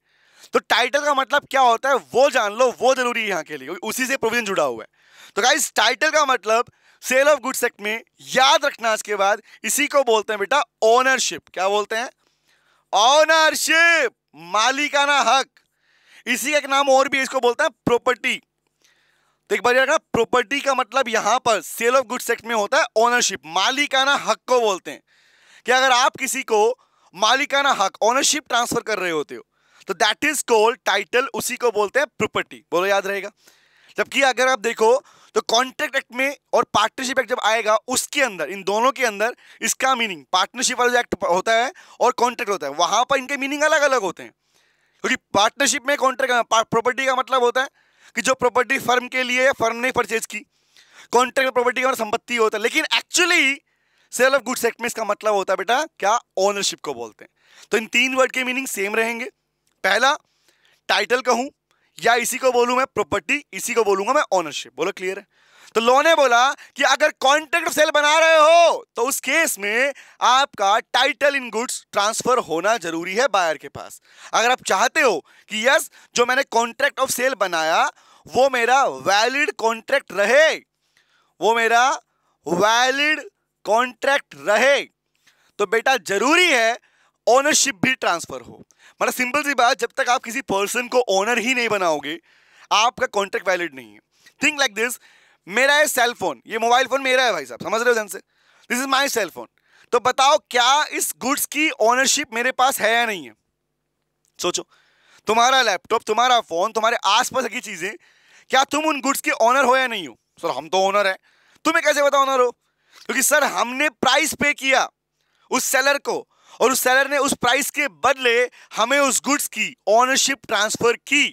तो टाइटल का मतलब क्या होता है वो जान लो वो जरूरी है यहाँ के लिए उसी से प्रोविजन जुड़ा हुआ है तो गाइस टाइटल का मतलब सेल ऑफ गुड्स एक्ट में याद रखना इसके बाद इसी को बोलते हैं बेटा ओनरशिप क्या बोलते हैं ओनरशिप मालिकाना हक इसी का एक नाम और भी इसको बोलते हैं प्रॉपर्टी तो एक बार रखना प्रॉपर्टी का मतलब यहां पर सेल ऑफ गुड्स एक्ट में होता है ओनरशिप मालिकाना हक को बोलते हैं कि अगर आप किसी को मालिकाना हक ओनरशिप ट्रांसफर कर रहे होते हो तो दैट इज कॉल्ड टाइटल उसी को बोलते हैं प्रॉपर्टी बोलो याद रहेगा जबकि अगर आप देखो तो कॉन्ट्रैक्ट एक्ट में और पार्टनरशिप एक्ट जब आएगा उसके अंदर इन दोनों के अंदर इसका मीनिंग पार्टनरशिप वाला जो एक्ट होता है और कॉन्ट्रैक्ट होता है वहां पर इनके मीनिंग अलग अलग होते हैं क्योंकि पार्टनरशिप में कॉन्ट्रैक्ट प्रॉपर्टी का मतलब होता है कि जो प्रॉपर्टी फर्म के लिए फर्म ने परचेज की कॉन्ट्रैक्ट प्रॉपर्टी का मतलब संपत्ति होता है लेकिन actually sale of goods act में इसका मतलब होता है बेटा क्या ओनरशिप को बोलते हैं तो इन तीन वर्ड के मीनिंग सेम रहेंगे पहला टाइटल कहूं या इसी को बोलू मैं प्रॉपर्टी इसी को बोलूंगा मैं ओनरशिप बोलो क्लियर है तो लॉ ने बोला कि अगर कॉन्ट्रैक्ट सेल बना रहे हो तो उस केस में आपका टाइटल इन गुड्स ट्रांसफर होना जरूरी है बायर के पास अगर आप चाहते हो कि यस जो मैंने कॉन्ट्रैक्ट ऑफ सेल बनाया वो मेरा वैलिड कॉन्ट्रैक्ट रहे वो मेरा वैलिड कॉन्ट्रैक्ट रहे तो बेटा जरूरी है ओनरशिप भी ट्रांसफ़र हो मतलब सिंपल सी बात जब तक आप किसी पर्सन को ओनर ही नहीं बनाओगे आपका कॉन्ट्रैक्ट वैलिड नहीं है थिंक लाइक दिस मेरा है सेल फोन ये मोबाइल फ़ोन मेरा है भाई साहब समझ रहे हो जन से this is my cell phone तो बताओ क्या इस गुड्स की ओनरशिप मेरे पास है या नहीं है सोचो तुम्हारा लैपटॉप तुम्हारा फ़ोन तुम्हारे आसपास की चीज़ें क्या तुम उन गुड्स के ओनर हो या नहीं हो सर हम तो ओनर हैं तुम्हें कैसे बताओ ओनर हो क्योंकि सर हमने प्राइस पे किया उस सेलर को और उस सेलर ने उस प्राइस के बदले हमें उस गुड्स की ओनरशिप ट्रांसफर की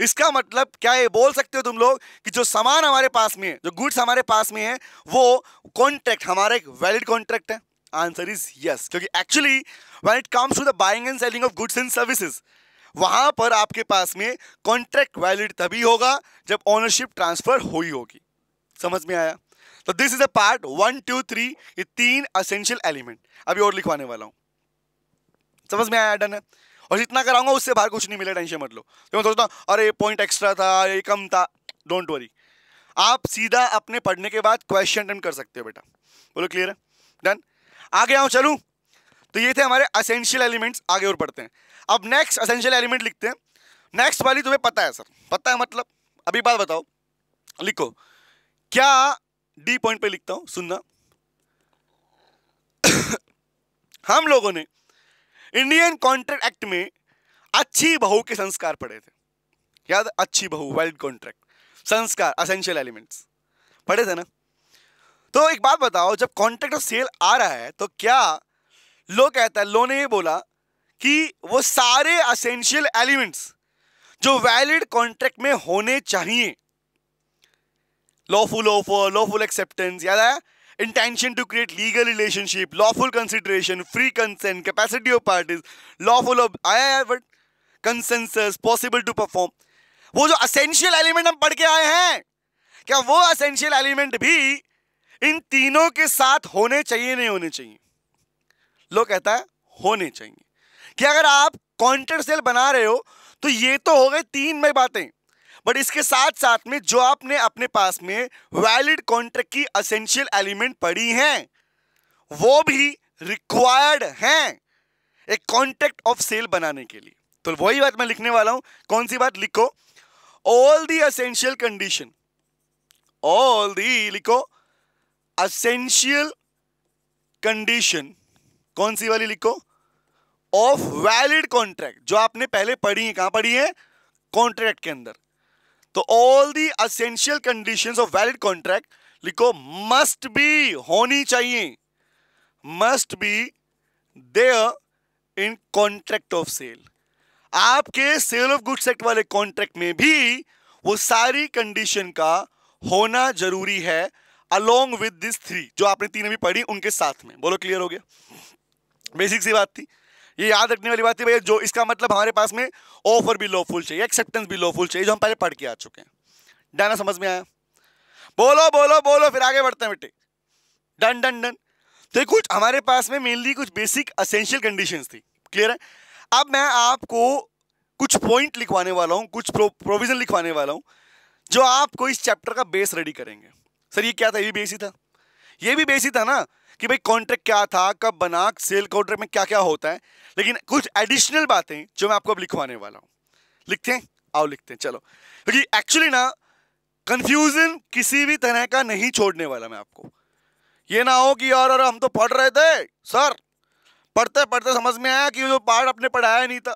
इसका मतलब क्या ये बोल सकते हो तुम लोग कि जो सामान हमारे पास में है जो गुड्स हमारे पास में है वो कॉन्ट्रैक्ट हमारा एक वैलिड कॉन्ट्रैक्ट है आंसर इज यस क्योंकि actually when it comes to the buying and selling of goods and services वहां पर आपके पास में कॉन्ट्रैक्ट वैलिड तभी होगा जब ओनरशिप ट्रांसफर हुई होगी समझ में आया तो this is a part one two three ये तीन असेंशियल एलिमेंट अभी और लिखवाने वाला हूं समझ में आया डन है और जितना कराऊंगा उससे बाहर कुछ नहीं मिले टेंशन मत लो तो मैं सोचता हूँ अरे पॉइंट एक्स्ट्रा था ये कम था डोंट वरी आप सीधा अपने पढ़ने के बाद क्वेश्चन अटेम्प्ट कर सकते हो बेटा बोलो क्लियर है डन आगे आओ चलूँ तो ये थे हमारे असेंशियल एलिमेंट्स आगे और पढ़ते हैं अब नेक्स्ट असेंशियल एलिमेंट लिखते हैं नेक्स्ट वाली तुम्हें पता है सर पता है मतलब अभी बात बताओ लिखो क्या डी पॉइंट पे लिखता हूँ सुनना हम लोगों ने इंडियन कॉन्ट्रैक्ट एक्ट में अच्छी बहू के संस्कार पड़े थे याद अच्छी बहू वाइल्ड कॉन्ट्रैक्ट संस्कार असेंशियल एलिमेंट्स पढ़े थे ना तो एक बात बताओ जब कॉन्ट्रैक्ट ऑफ सेल आ रहा है तो क्या लो कहता है लो ने ये बोला कि वो सारे असेंशियल एलिमेंट्स जो वैलिड कॉन्ट्रैक्ट में होने चाहिए लॉफुल ऑफर लॉफुल एक्सेप्टेंस याद आया intention to create legal relationship, lawful consideration, free consent, capacity of parties, lawful of आया but consensus possible to perform वो जो असेंशियल एलिमेंट हम पढ़ के आए हैं क्या वो असेंशियल एलिमेंट भी इन तीनों के साथ होने चाहिए नहीं होने चाहिए लोग कहता है होने चाहिए कि अगर आप कॉन्ट्रेक्ट सेल बना रहे हो तो ये तो हो गए तीन में बातें बट इसके साथ साथ में जो आपने अपने पास में वैलिड कॉन्ट्रैक्ट की असेंशियल एलिमेंट पढ़ी हैं वो भी रिक्वायर्ड हैं एक कॉन्ट्रैक्ट ऑफ सेल बनाने के लिए तो वही बात मैं लिखने वाला हूं कौन सी बात लिखो all the essential condition all the लिखो असेंशियल कंडीशन कौन सी वाली लिखो ऑफ वैलिड कॉन्ट्रैक्ट जो आपने पहले पढ़ी है कहां पढ़ी है कॉन्ट्रैक्ट के अंदर तो all the essential conditions of valid contract लिखो मस्ट बी होनी चाहिए must be there in contract of sale आपके सेल ऑफ गुड्स एक्ट वाले कॉन्ट्रैक्ट में भी वो सारी कंडीशन का होना जरूरी है अलोंग विद दिस थ्री जो आपने तीन अभी पढ़ी उनके साथ में बोलो क्लियर हो गया बेसिक सी बात थी ये याद रखने वाली बात है भैया जो इसका मतलब हमारे पास में ऑफर भी लॉफुल चाहिए एक्सेप्टेंस भी लॉफुल चाहिए जो हम पहले पढ़ के आ चुके हैं डाना समझ में आया बोलो बोलो बोलो फिर आगे बढ़ते हैं बेटे डन डन डन तो कुछ हमारे पास में मेनली कुछ बेसिक असेंशियल कंडीशंस थी क्लियर है अब मैं आपको कुछ पॉइंट लिखवाने वाला हूँ कुछ प्रोविजन लिखवाने वाला हूँ जो आपको इस चैप्टर का बेस रेडी करेंगे सर ये क्या था ये बेस ही था ये भी बेस ही था ना कि भाई कॉन्ट्रैक्ट क्या था कब बना सेल कॉन्ट्रैक्ट में क्या क्या होता है लेकिन कुछ एडिशनल बातें जो मैं आपको अब लिखवाने वाला हूँ लिखते हैं आओ लिखते हैं चलो क्योंकि तो एक्चुअली ना कन्फ्यूजन किसी भी तरह का नहीं छोड़ने वाला मैं आपको ये ना हो कि यार अरे हम तो पढ़ रहे थे सर पढ़ते पढ़ते समझ में आया कि जो पार्ट आपने पढ़ाया नहीं था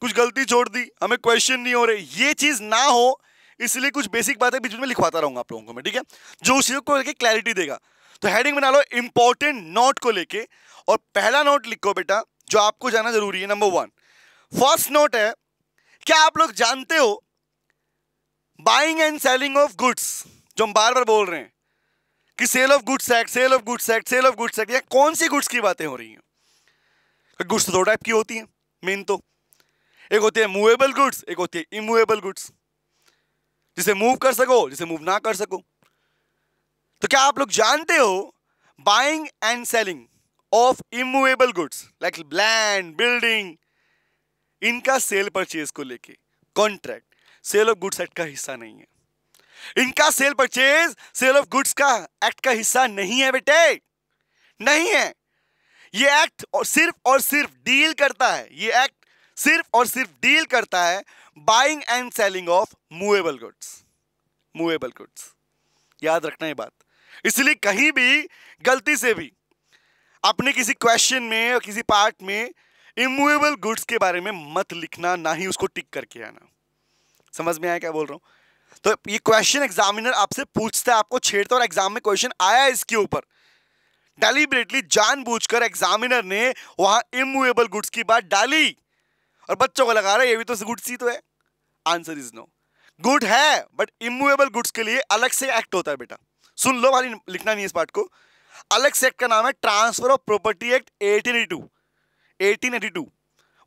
कुछ गलती छोड़ दी हमें क्वेश्चन नहीं हो रहे ये चीज़ ना हो इसलिए कुछ बेसिक बातें बीच में लिखवाता रहूंगा आप लोगों को मैं ठीक है जो उस चीज़ को लेकर क्लैरिटी देगा तो हेडिंग बना लो इंपॉर्टेंट नोट को लेके और पहला नोट लिखो बेटा जो आपको जाना जरूरी है नंबर वन फर्स्ट नोट है क्या आप लोग जानते हो buying and selling of goods जो हम बार बार बोल रहे हैं कि sale of goods act sale of goods act sale of goods act या कौन सी गुड्स की बातें हो रही हैं गुड्स तो दो टाइप की होती हैं मेन तो एक होती है मूवेबल गुड्स एक होती है इमूवेबल गुड्स जिसे मूव कर सको जिसे मूव ना कर सको तो क्या आप लोग जानते हो buying and selling of immovable goods like land building इनका सेल परचेज को लेके contract sale of goods act का हिस्सा नहीं है इनका sale purchase sale of goods का एक्ट का हिस्सा नहीं है बेटे नहीं है ये एक्ट और सिर्फ और सिर्फ डील करता है ये एक्ट सिर्फ और सिर्फ डील करता है buying and selling of movable goods movable goods याद रखना ये बात इसलिए कहीं भी गलती से भी अपने किसी क्वेश्चन में और किसी पार्ट में इमूवेबल गुड्स के बारे में मत लिखना ना ही उसको टिक करके आना समझ में आया क्या बोल रहा हूँ तो ये क्वेश्चन एग्जामिनर आपसे पूछता है आपको छेड़ता है और एग्जाम में क्वेश्चन आया इसके ऊपर बूझ जानबूझकर एग्जामिनर ने वहां इमूवेबल गुड्स की बात डाली और बच्चों को लगा रहा है ये भी तो गुड्स ही तो है आंसर इज नो गुड है बट इमूवेबल गुड्स के लिए अलग से एक्ट होता है बेटा सुन लो भाई लिखना नहीं इस पार्ट को अलग से एक्ट का नाम है transfer of property act eighteen eighty two eighteen eighty two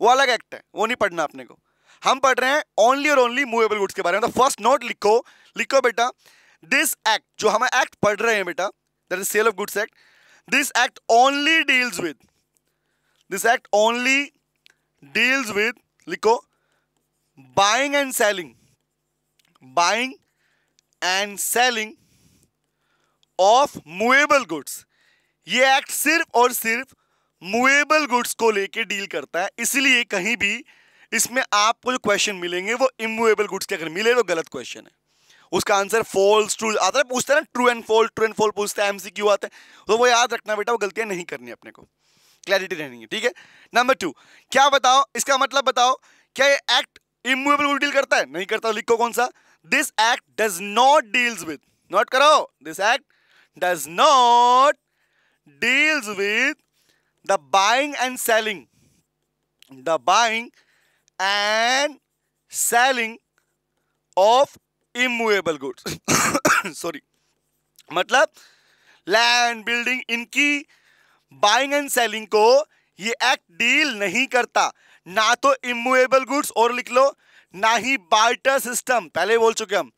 वो अलग एक्ट है वो नहीं पढ़ना अपने को हम पढ़ रहे हैं ओनली और ओनली मूवेबल गुड्स के बारे में तो फर्स्ट नोट लिखो लिखो बेटा दिस एक्ट जो हम एक्ट पढ़ रहे हैं बेटा that is sale of goods act this act only deals with this act only deals with लिखो buying and selling buying and selling of movable goods ये एक्ट सिर्फ और सिर्फ मूवेबल गुड्स को लेके डील करता है इसलिए कहीं भी इसमें आपको जो क्वेश्चन मिलेंगे वो इमूवेबल गुड्स के अगर मिले तो गलत क्वेश्चन है उसका आंसर फॉल्स ट्रू आता है पूछते हैं ना true and fall true and fall हैं एमसी क्यू आते हैं तो वो याद रखना बेटा वो गलतियां नहीं करनी अपने को क्लैरिटी रहनी है ठीक है नंबर टू क्या बताओ इसका मतलब बताओ क्या ये एक्ट इमूवेबल गुड डील करता है नहीं करता तो लिखो कौन सा this act does not deals with not करो this act does not deals with the buying and selling the buying and selling of immovable goods sorry मतलब लैंड बिल्डिंग इनकी बाइंग एंड सेलिंग को ये एक्ट डील नहीं करता ना तो immovable goods और लिख लो ना ही बार्टर सिस्टम पहले बोल चुके हम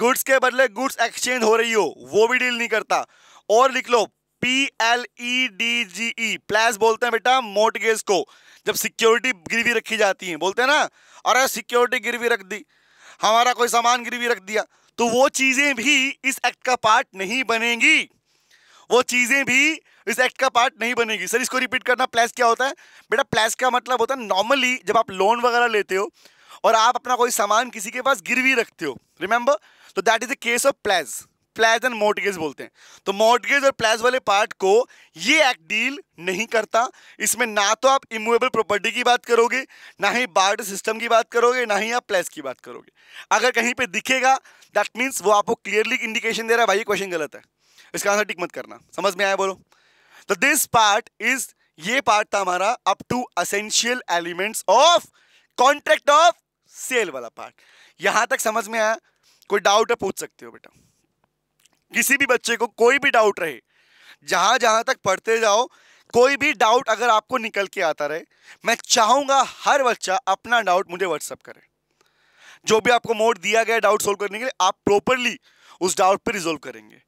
गुड्स के बदले गुड्स एक्सचेंज हो रही हो वो भी डील नहीं करता और लिख लो P L E D G E प्लैस बोलते हैं बेटा मोटगेज को जब सिक्योरिटी गिरवी रखी जाती है बोलते हैं ना अरे सिक्योरिटी गिरवी रख दी हमारा कोई सामान गिरवी रख दिया तो वो चीज़ें भी इस एक्ट का पार्ट नहीं बनेंगी वो चीज़ें भी इस एक्ट का पार्ट नहीं बनेगी सर इसको रिपीट करना प्लस क्या होता है बेटा प्लस का मतलब होता है नॉर्मली जब आप लोन वगैरह लेते हो और आप अपना कोई सामान किसी के पास गिरवी रखते हो रिमेंबर तो that is the case of pledge pledge and mortgage बोलते हैं तो मोर्टगेज और प्लेज वाले पार्ट को ये एक्ट डील नहीं करता इसमें ना तो आप इमूवेबल प्रॉपर्टी की बात करोगे ना ही बार्ड सिस्टम की बात करोगे ना ही आप प्लेज की बात करोगे अगर कहीं पे दिखेगा दैट मीन्स वो आपको क्लियरली इंडिकेशन दे रहा है भाई क्वेश्चन गलत है इसका आंसर टिक मत करना समझ में आया बोलो तो दिस पार्ट इज ये पार्ट था हमारा up to essential elements of contract of sale वाला पार्ट यहाँ तक समझ में आया कोई डाउट है पूछ सकते हो बेटा किसी भी बच्चे को कोई भी डाउट रहे जहां जहां तक पढ़ते जाओ कोई भी डाउट अगर आपको निकल के आता रहे मैं चाहूंगा हर बच्चा अपना डाउट मुझे व्हाट्सअप करे जो भी आपको मोड दिया गया डाउट सोल्व करने के लिए आप प्रॉपरली उस डाउट पर रिजोल्व करेंगे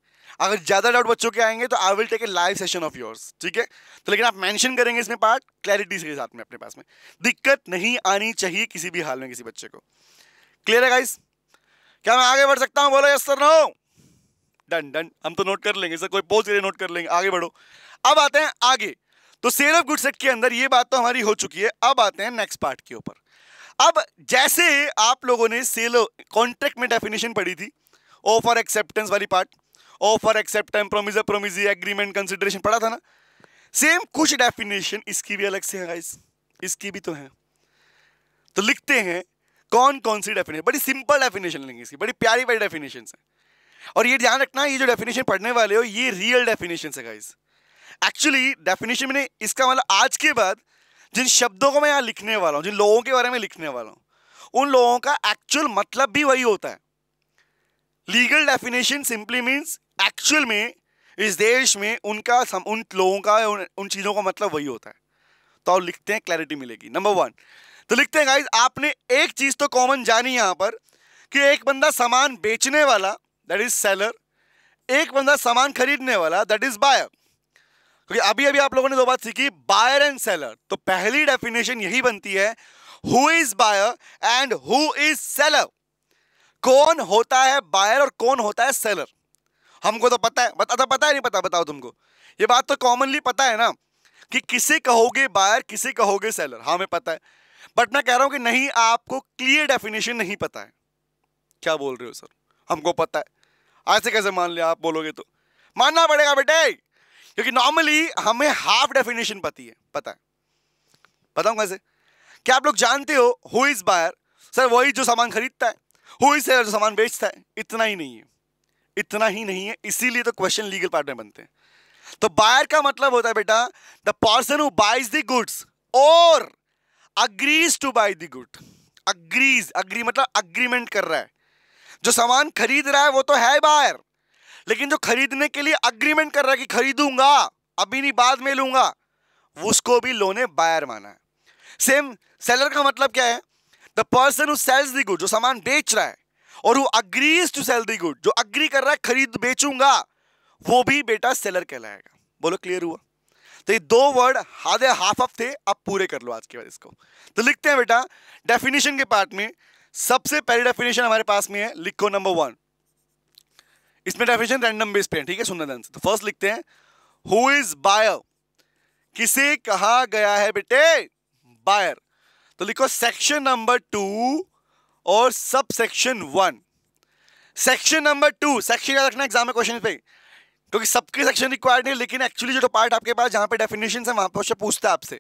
अगर ज़्यादा डाउट बच्चों के आएंगे तो I will take a live session of yours ठीक है तो लेकिन आप मेंशन करेंगे इसमें पार्ट क्लैरिटी के साथ में अपने पास में दिक्कत नहीं आनी चाहिए किसी भी हाल में किसी बच्चे को क्लियर है गाइस क्या मैं आगे बढ़ सकता हूँ बोलो yes sir no done done हम तो नोट कर लेंगे सर कोई पोज नोट कर लेंगे आगे बढ़ो अब आते हैं आगे तो सेल ऑफ गुड सेट के अंदर ये बात तो हमारी हो चुकी है अब आते हैं नेक्स्ट पार्ट के ऊपर अब जैसे आप लोगों ने सेल कॉन्ट्रैक्ट में डेफिनेशन पढ़ी थी ऑफर एक्सेप्टेंस वाली part offer accept promisor promisee agreement consideration पढ़ा था ना सेम कुछ डेफिनेशन इसकी भी अलग से है इसकी भी तो है तो लिखते हैं कौन कौन सी डेफिनेशन बड़ी सिंपल डेफिनेशन लेंगे इसकी बड़ी प्यारी प्यारी डेफिनेशन है और ये ध्यान रखना ये जो डेफिनेशन पढ़ने वाले हो ये रियल डेफिनेशन है गाइज एक्चुअली डेफिनेशन मैंने इसका मतलब आज के बाद जिन शब्दों को मैं यहाँ लिखने वाला हूँ जिन लोगों के बारे में लिखने वाला हूँ उन लोगों का एक्चुअल मतलब भी वही होता है legal definition simply means actual में इस देश में उनका सम, उन लोगों का उन, उन चीज़ों का मतलब वही होता है तो आप लिखते हैं क्लैरिटी मिलेगी नंबर वन तो लिखते हैं गाइज आपने एक चीज़ तो कॉमन जानी यहाँ पर कि एक बंदा सामान बेचने वाला दैट इज़ सेलर एक बंदा सामान खरीदने वाला दैट इज़ बायर क्योंकि अभी अभी आप लोगों ने दो बात सीखी बायर एंड सेलर तो पहली डेफिनेशन यही बनती है who is buyer and who is seller कौन होता है बायर और कौन होता है सेलर हमको तो पता है बता तो पता है नहीं पता बताओ तुमको ये बात तो कॉमनली पता है ना कि किसे कहोगे बायर किसे कहोगे सेलर हाँ हमें पता है बट मैं कह रहा हूं कि नहीं आपको क्लियर डेफिनेशन नहीं पता है क्या बोल रहे हो सर हमको पता है ऐसे कैसे मान लिया आप बोलोगे तो मानना पड़ेगा बेटे क्योंकि नॉर्मली हमें हाफ डेफिनेशन पती है पता है बताऊँ कैसे क्या आप लोग जानते हो हु इज़ बायर सर वही जो सामान खरीदता है हु इज सेलर जो सामान बेचता है इतना ही नहीं है इतना ही नहीं है इसीलिए तो क्वेश्चन लीगल पार्टनर बनते हैं तो बायर का मतलब होता है बेटा the person who buys the goods और agrees to buy the good agrees agree मतलब अग्रीमेंट कर रहा है जो सामान खरीद रहा है वो तो है बाहर लेकिन जो खरीदने के लिए अग्रीमेंट कर रहा है कि खरीदूंगा अभी नहीं बाद में लूंगा उसको भी लोने बायर माना है सेम सेलर का मतलब क्या है the person sells the good जो सामान बेच रहा है और वो agrees to sell the good जो अग्री कर रहा है खरीद बेचूंगा वो भी बेटा सेलर कहलाएगा बोलो क्लियर हुआ तो ये दो वर्ड आधे हाफ ऑफ थे अब पूरे कर लो आज के बाद इसको तो लिखते हैं बेटा डेफिनेशन के पार्ट में सबसे पहली डेफिनेशन हमारे पास में है लिखो नंबर वन इसमें डेफिनेशन रैंडम बेस पे है ठीक है सुनना ध्यान से तो फर्स्ट लिखते हैं हु इज बायर किसे कहा गया है बेटे बायर तो लिखो सेक्शन नंबर टू और sub section one section number two section याद रखना एग्जाम में क्वेश्चन पे क्योंकि सबके सेक्शन रिक्वायर्ड नहीं लेकिन एक्चुअली जो तो पार्ट आपके पास जहां पे डेफिनेशन है पर उससे पूछता है आपसे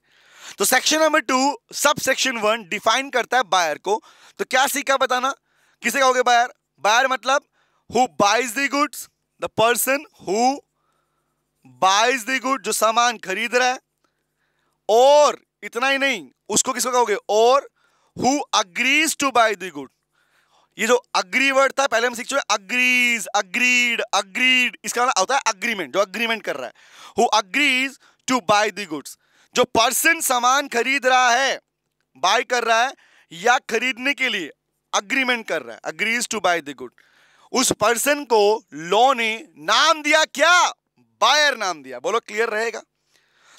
तो section number two sub section one define करता है बायर को तो क्या सीखा बताना किसे कहोगे बायर बायर मतलब who buys the goods the person who buys the good जो सामान खरीद रहा है और इतना ही नहीं उसको किसको कहोगे और who agrees to buy the good ये जो अग्री वर्ड था पहले हम सीख चुके अग्रीज अग्रीड अग्रीड इसका मतलब होता है अग्रीमेंट जो अग्रीमेंट कर रहा है who agrees to buy the goods जो पर्सन सामान खरीद रहा है बाय कर रहा है या खरीदने के लिए अग्रीमेंट कर रहा है agrees to buy the good उस पर्सन को लॉ ने नाम दिया क्या बायर नाम दिया बोलो क्लियर रहेगा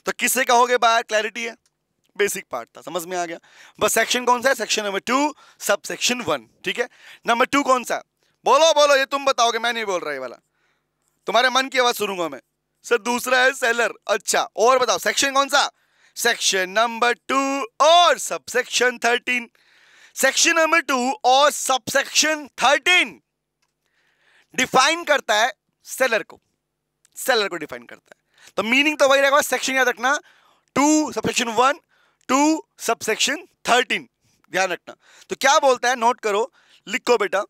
तो किसे कहोगे बायर क्लैरिटी है बेसिक पार्ट था समझ में आ गया बस सेक्शन कौन सा है section number two sub section one ठीक है नंबर टू कौन सा बोलो बोलो ये तुम बताओगे मैं नहीं बोल रहा ये वाला तुम्हारे मन की आवाज सुनूंगा मैं सर दूसरा है सेलर अच्छा और बताओ सेक्शन कौन सा सेक्शन नंबर टू और sub section thirteen section number two और सब सेक्शन थर्टीन डिफाइन करता है सेलर को सेलर को डिफाइन करता है तो मीनिंग तो वही रहेगा सेक्शन याद रखना two sub section one two subsection thirteen ध्यान रखना तो क्या बोलता है नोट करो लिखो बेटा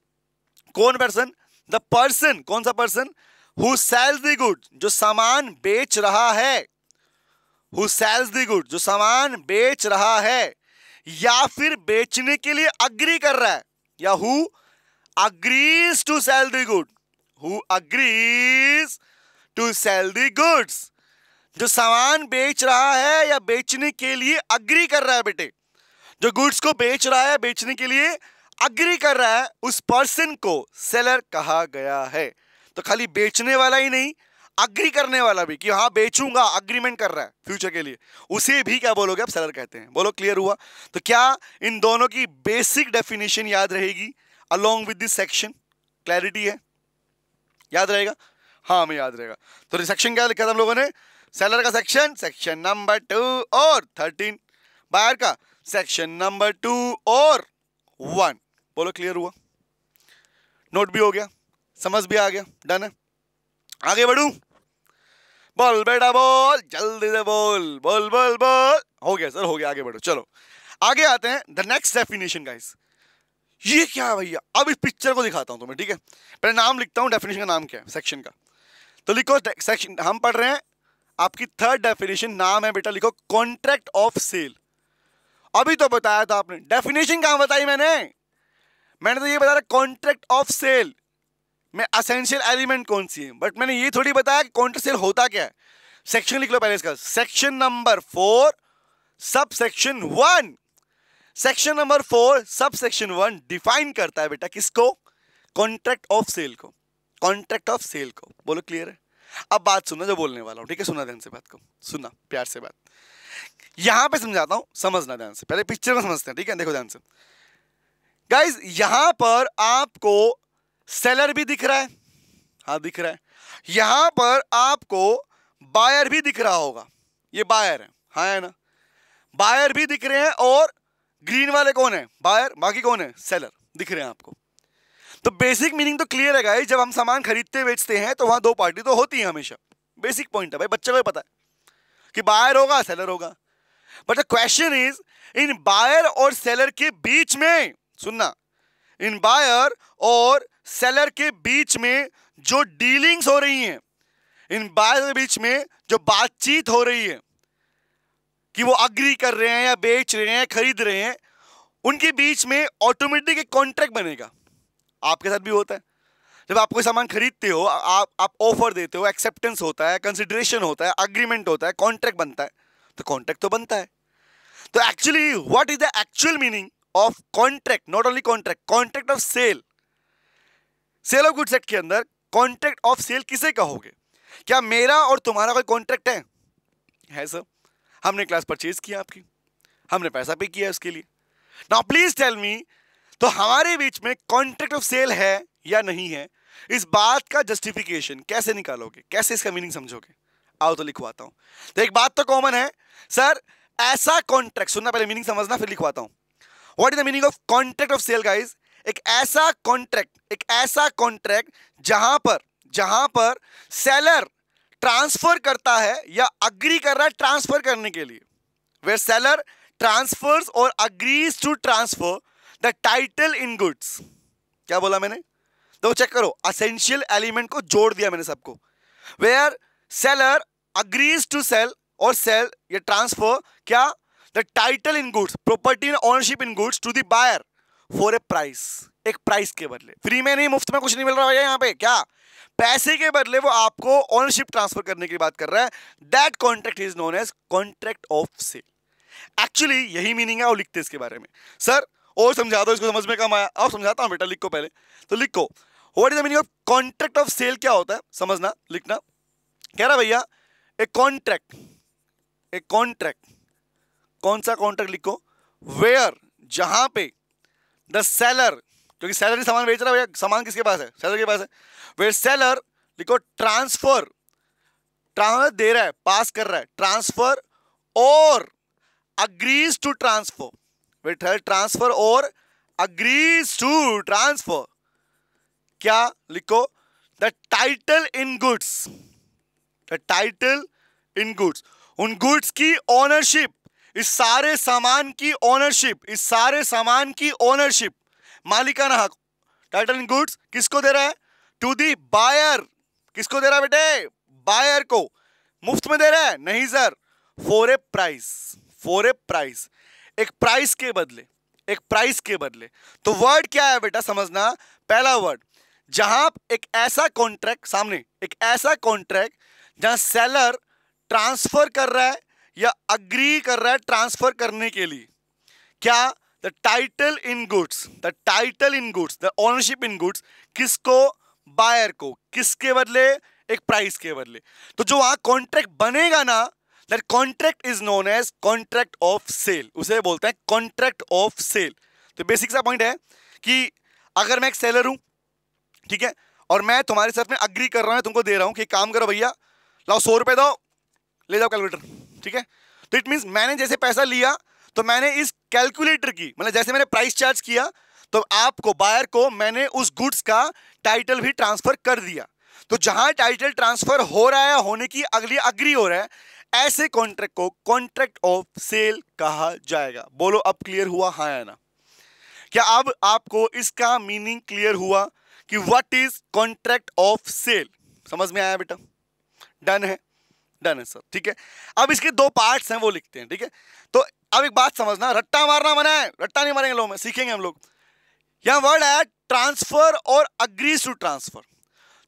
कौन पर्सन द पर्सन कौन सा person who sells the good जो सामान बेच रहा है हु सेल्स दी गुड जो सामान बेच रहा है या फिर बेचने के लिए अग्री कर रहा है या who agrees to sell the good who agrees to sell the goods जो सामान बेच रहा है या बेचने के लिए अग्री कर रहा है बेटे जो गुड्स को बेच रहा है बेचने के लिए अग्री कर रहा है उस पर्सन को सेलर कहा गया है तो खाली बेचने वाला ही नहीं अग्री करने वाला भी कि हाँ बेचूंगा अग्रीमेंट कर रहा है फ्यूचर के लिए उसे भी क्या बोलोगे आप सेलर कहते हैं बोलो क्लियर हुआ तो क्या इन दोनों की बेसिक डेफिनेशन याद रहेगी along with this section clarity है याद रहेगा हाँ हमें याद रहेगा तो सेक्शन क्या लिखा था हम लोगों ने सेलर का सेक्शन सेक्शन नंबर टू और थर्टीन बायर का सेक्शन नंबर टू और वन बोलो क्लियर हुआ नोट भी हो गया समझ भी आ गया डन है आगे बढ़ू बोल बेटा बोल जल्दी से बोल बोल बोल बोल हो गया सर हो गया आगे बढ़ो चलो आगे आते हैं द नेक्स्ट डेफिनेशन गाइस ये क्या है भैया अब इस पिक्चर को दिखाता हूं तुम्हें ठीक है पहले नाम लिखता हूं डेफिनेशन का नाम क्या है सेक्शन का तो लिखो सेक्शन हम पढ़ रहे हैं आपकी थर्ड डेफिनेशन नाम है बेटा लिखो कॉन्ट्रैक्ट ऑफ सेल अभी तो बताया था आपने डेफिनेशन कहां बताई मैंने मैंने तो ये बताया कॉन्ट्रैक्ट ऑफ सेल में असेंशियल एलिमेंट कौन सी है बट मैंने ये थोड़ी बताया कि कॉन्ट्रैक्ट सेल होता क्या है सेक्शन लिख लो पहले इसका section number four sub section one section number four sub section one define करता है बेटा किसको कॉन्ट्रैक्ट ऑफ सेल को कॉन्ट्रैक्ट ऑफ सेल को बोलो क्लियर है अब बात सुनना जो बोलने वाला हूँ ठीक है सुना ध्यान से बात को सुना प्यार से बात यहाँ पे समझाता हूँ समझना ध्यान से पहले पिक्चर में समझते हैं ठीक है देखो ध्यान से गाइज यहाँ पर आपको सेलर भी दिख रहा है हाँ दिख रहा है यहाँ पर आपको बायर भी दिख रहा होगा ये बायर है हाँ है ना बायर भी दिख रहे हैं और ग्रीन वाले कौन है बायर बाकी कौन है सेलर दिख रहे हैं आपको तो बेसिक मीनिंग तो क्लियर है गाइस जब हम सामान खरीदते बेचते हैं तो वहां दो पार्टी तो होती है हमेशा बेसिक पॉइंट है भाई बच्चे को पता है कि बायर होगा सेलर होगा बट द क्वेश्चन इज इन बायर और सेलर के बीच में सुनना इन बायर और सेलर के बीच में जो डीलिंग्स हो रही हैं इन बायर के बीच में जो बातचीत हो रही है कि वो अग्री कर रहे हैं या बेच रहे हैं खरीद रहे हैं उनके बीच में ऑटोमेटिक एक कॉन्ट्रैक्ट बनेगा आपके साथ भी होता है जब आप कोई सामान खरीदते हो आप आप ऑफर देते हो एक्सेप्टेंस होता है कंसिडरेशन होता है अग्रीमेंट होता है कॉन्ट्रैक्ट बनता है तो कॉन्ट्रैक्ट तो बनता है तो actually what is the actual meaning of contract not only contract contract of sale sale of goods act के अंदर कॉन्ट्रैक्ट ऑफ सेल किसे कहोगे क्या मेरा और तुम्हारा कोई कॉन्ट्रैक्ट है है सर हमने क्लास परचेज किया आपकी हमने पैसा पे किया उसके लिए नाउ प्लीज टेल मी तो हमारे बीच में कॉन्ट्रैक्ट ऑफ सेल है या नहीं है इस बात का जस्टिफिकेशन कैसे निकालोगे कैसे इसका मीनिंग समझोगे आओ तो लिखवाता हूं तो एक बात तो कॉमन है सर ऐसा कॉन्ट्रैक्ट सुनना पहले मीनिंग समझना फिर लिखवाता हूं what is the meaning of contract of sale guys एक ऐसा कॉन्ट्रैक्ट एक ऐसा कॉन्ट्रैक्ट जहां पर जहां पर सेलर ट्रांसफर करता है या अग्री कर रहा है ट्रांसफर करने के लिए वेर सेलर ट्रांसफर्स और agrees to transfer the title in goods क्या बोला मैंने तो चेक करो असेंशियल एलिमेंट को जोड़ दिया मैंने सबको where seller agrees to sell और सेल ये ट्रांसफर क्या the title in goods property in ownership in goods to the buyer for a price एक प्राइस के बदले फ्री में नहीं मुफ्त में कुछ नहीं मिल रहा है यहाँ पे क्या पैसे के बदले वो आपको ओनरशिप ट्रांसफर करने की बात कर रहा है that contract is known as contract of sale actually यही मीनिंग है और लिखते हैं इसके बारे में सर और समझा दो इसको समझ में कम आया आप समझाता हूँ बेटा लिखो पहले तो लिखो what is the meaning of contract of sale क्या होता है समझना लिखना कह रहा भैया ए कॉन्ट्रैक्ट ए कॉन्ट्रैक्ट कौन सा कॉन्ट्रैक्ट लिखो वेयर जहां पे द सेलर क्योंकि सेलर ही सामान बेच रहा है भैया सामान किसके पास है सेलर के पास है वेयर सेलर लिखो ट्रांसफर ट्रांसफर दे रहा है पास कर रहा है ट्रांसफर और अग्रीज टू ट्रांसफर विठल ट्रांसफर और अग्रीज टू ट्रांसफर क्या लिखो the title in goods the title in goods उन गुड्स की ओनरशिप इस सारे सामान की ओनरशिप इस सारे सामान की ओनरशिप मालिकाना हक टाइटल इन गुड्स किसको दे रहा है टू दी बायर किसको दे रहा है बेटे बायर को मुफ्त में दे रहा है नहीं sir for a price for a price एक प्राइस के बदले एक प्राइस के बदले तो वर्ड क्या है बेटा समझना पहला वर्ड जहां एक ऐसा कॉन्ट्रैक्ट सामने एक ऐसा कॉन्ट्रैक्ट जहां सेलर ट्रांसफर कर रहा है या अग्री कर रहा है ट्रांसफर करने के लिए क्या the title in goods the title in goods the ownership in goods किसको बायर को किसके बदले एक प्राइस के बदले तो जो वहां कॉन्ट्रैक्ट बनेगा ना that contract is known as contract of sale उसे बोलते हैं कॉन्ट्रैक्ट ऑफ सेल तो बेसिक सा पॉइंट है कि अगर मैं एक सेलर हूं ठीक है और मैं तुम्हारे साथ में अग्री कर रहा हूं तुमको दे रहा हूं कि काम करो भैया लाओ सौ रुपए दो ले जाओ कैलकुलेटर ठीक है तो इट मीन मैंने जैसे पैसा लिया तो मैंने इस कैलकुलेटर की मतलब जैसे मैंने प्राइस चार्ज किया तो आपको बायर को मैंने उस गुड्स का टाइटल भी ट्रांसफर कर दिया तो जहां टाइटल ट्रांसफर हो रहा है होने की अगली अग्री हो रहा है ऐसे कॉन्ट्रैक्ट को कॉन्ट्रैक्ट ऑफ सेल कहा जाएगा बोलो अब क्लियर हुआ हाँ या ना क्या अब आपको इसका मीनिंग क्लियर हुआ कि what is contract of sale समझ में आया बेटा डन है डन है सर ठीक है अब इसके दो पार्ट्स हैं वो लिखते हैं ठीक है तो अब एक बात समझना रट्टा मारना मना है रट्टा नहीं मारेंगे लोग में सीखेंगे हम लोग यहाँ वर्ड है ट्रांसफर और अग्रीज टू ट्रांसफर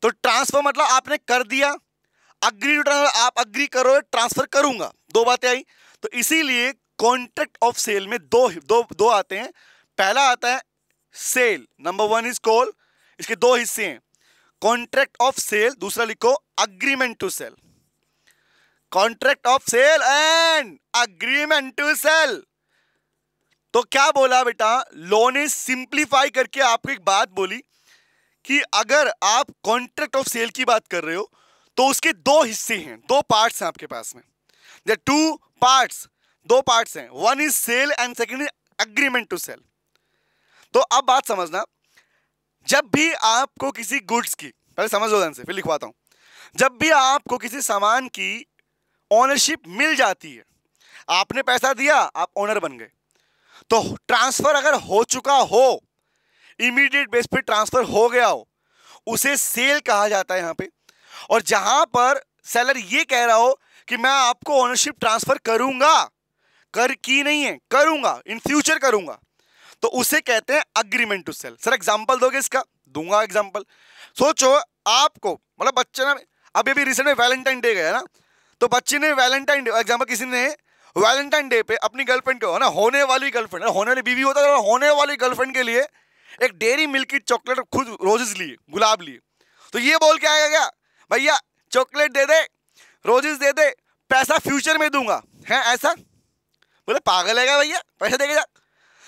तो ट्रांसफर मतलब आपने कर दिया अग्री टू आप अग्री करो ट्रांसफर करूंगा दो बातें आई तो इसीलिए कॉन्ट्रैक्ट ऑफ सेल में दो दो दो आते हैं पहला आता है sale number one is call इसके दो हिस्से हैं कॉन्ट्रैक्ट ऑफ सेल दूसरा लिखो agreement to sell contract of sale and agreement to sell तो क्या बोला बेटा लोन इज सिंप्लीफाई करके आपको एक बात बोली कि अगर आप कॉन्ट्रैक्ट ऑफ सेल की बात कर रहे हो तो उसके दो हिस्से हैं दो पार्ट्स हैं आपके पास में दे टू पार्ट्स दो पार्ट्स हैं one is sale and second is agreement to sell तो अब बात समझना जब भी आपको किसी गुड्स की पहले समझ लो ध्यान से फिर लिखवाता हूँ जब भी आपको किसी सामान की ओनरशिप मिल जाती है आपने पैसा दिया आप ओनर बन गए तो ट्रांसफ़र अगर हो चुका हो इमीडिएट बेस पे ट्रांसफ़र हो गया हो उसे सेल कहा जाता है यहाँ पे और जहां पर सेलर ये कह रहा हो कि मैं आपको ओनरशिप ट्रांसफर करूंगा कर की नहीं है करूंगा इन फ्यूचर करूंगा तो उसे कहते हैं agreement to sell sir example दोगे इसका दूंगा एग्जांपल सोचो आपको मतलब बच्चे ना अभी अभी रिसेंट में वैलेंटाइन डे गया ना तो बच्चे ने वैलेंटाइन डे एग्जाम्पल किसी ने वैलेंटाइन डे पे अपनी गर्लफ्रेंड को ना होने वाली गर्लफ्रेंड होने वाली बीवी होता है तो होने वाली गर्लफ्रेंड के लिए एक डेरी मिल्क की चॉकलेट खुद रोजेस लिए गुलाब लिए तो ये बोल के आया गया भैया चॉकलेट दे दे रोजेस दे दे पैसा फ्यूचर में दूंगा है ऐसा बोले पागल है भैया पैसा देगा जा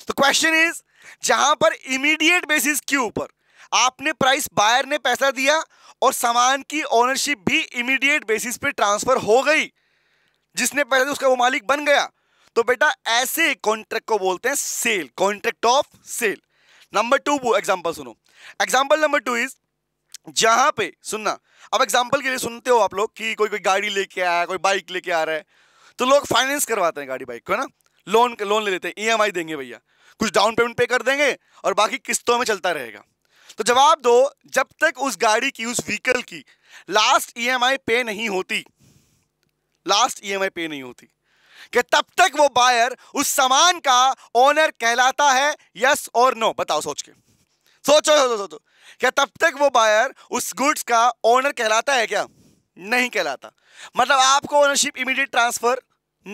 तो क्वेश्चन इज जहां पर इमीडिएट बेसिस के ऊपर आपने प्राइस बायर ने पैसा दिया और सामान की ओनरशिप भी इमीडिएट बेसिस पे ट्रांसफर हो गई जिसने पैसा तो उसका वो मालिक बन गया तो बेटा ऐसे कॉन्ट्रैक्ट को बोलते हैं sale contract of sale number two example सुनो एग्जाम्पल नंबर टू इज जहां पे सुनना अब एग्जाम्पल के लिए सुनते हो आप लोग कि कोई कोई गाड़ी लेके आया कोई बाइक लेके आ रहा है तो लोग फाइनेंस करवाते हैं गाड़ी बाइक को ना लोन लोन ले लेते हैं ई e देंगे भैया कुछ डाउन पेमेंट पे कर देंगे और बाकी किस्तों में चलता रहेगा तो जवाब दो जब तक उस गाड़ी की उस व्हीकल की लास्ट ई पे नहीं होती लास्ट ई पे नहीं होती कि तब तक वो बायर उस सामान का ओनर कहलाता है यस और नो बताओ सोच के सोचो सोचो सोचो क्या तब तक वो बायर उस गुड्स का ओनर कहलाता है क्या नहीं कहलाता मतलब आपको ओनरशिप इमीडिएट ट्रांसफर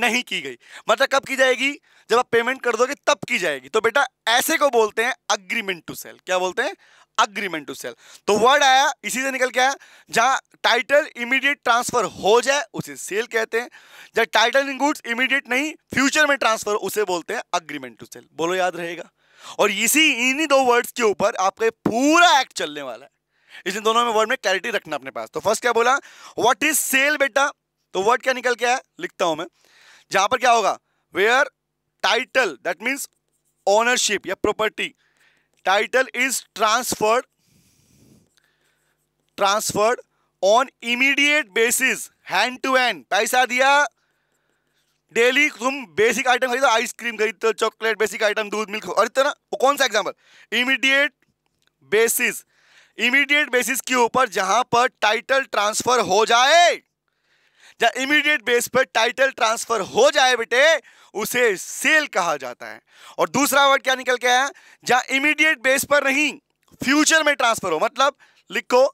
नहीं की गई मतलब कब की जाएगी जब आप पेमेंट कर दोगे तब की जाएगी तो बेटा ऐसे को बोलते हैं अग्रीमेंट टू सेल क्या बोलते हैं अग्रीमेंट टू सेल तो वर्ड आया इसी से निकल के जहां टाइटल इमीडिएट ट्रांसफर हो जाए उसे सेल कहते हैं जब टाइटल इन गुड्स इमीडिएट नहीं फ्यूचर में ट्रांसफर उसे बोलते हैं अग्रीमेंट टू सेल बोलो याद रहेगा और इसी इन्हीं दो वर्ड्स के ऊपर आपका पूरा एक्ट चलने वाला है इस दोनों में वर्ड में क्लैरिटी रखना अपने पास तो फर्स्ट क्या बोला व्हाट इज सेल बेटा तो वर्ड क्या निकल के आया लिखता हूं मैं जहां पर क्या होगा where title that means ownership या property title is transferred transferred on immediate basis hand to hand पैसा दिया डेली तुम बेसिक आइटम खरीदो आइसक्रीम खरीदते हो चॉकलेट बेसिक आइटम दूध मिल्क और इतना वो कौन सा example immediate basis immediate basis के ऊपर जहां पर टाइटल ट्रांसफर हो जाए जहां इमीडिएट बेस पर टाइटल ट्रांसफर हो जाए बेटे उसे सेल कहा जाता है और दूसरा वर्ड क्या निकल के आया जहां इमीडिएट बेस पर नहीं फ्यूचर में ट्रांसफर हो मतलब लिखो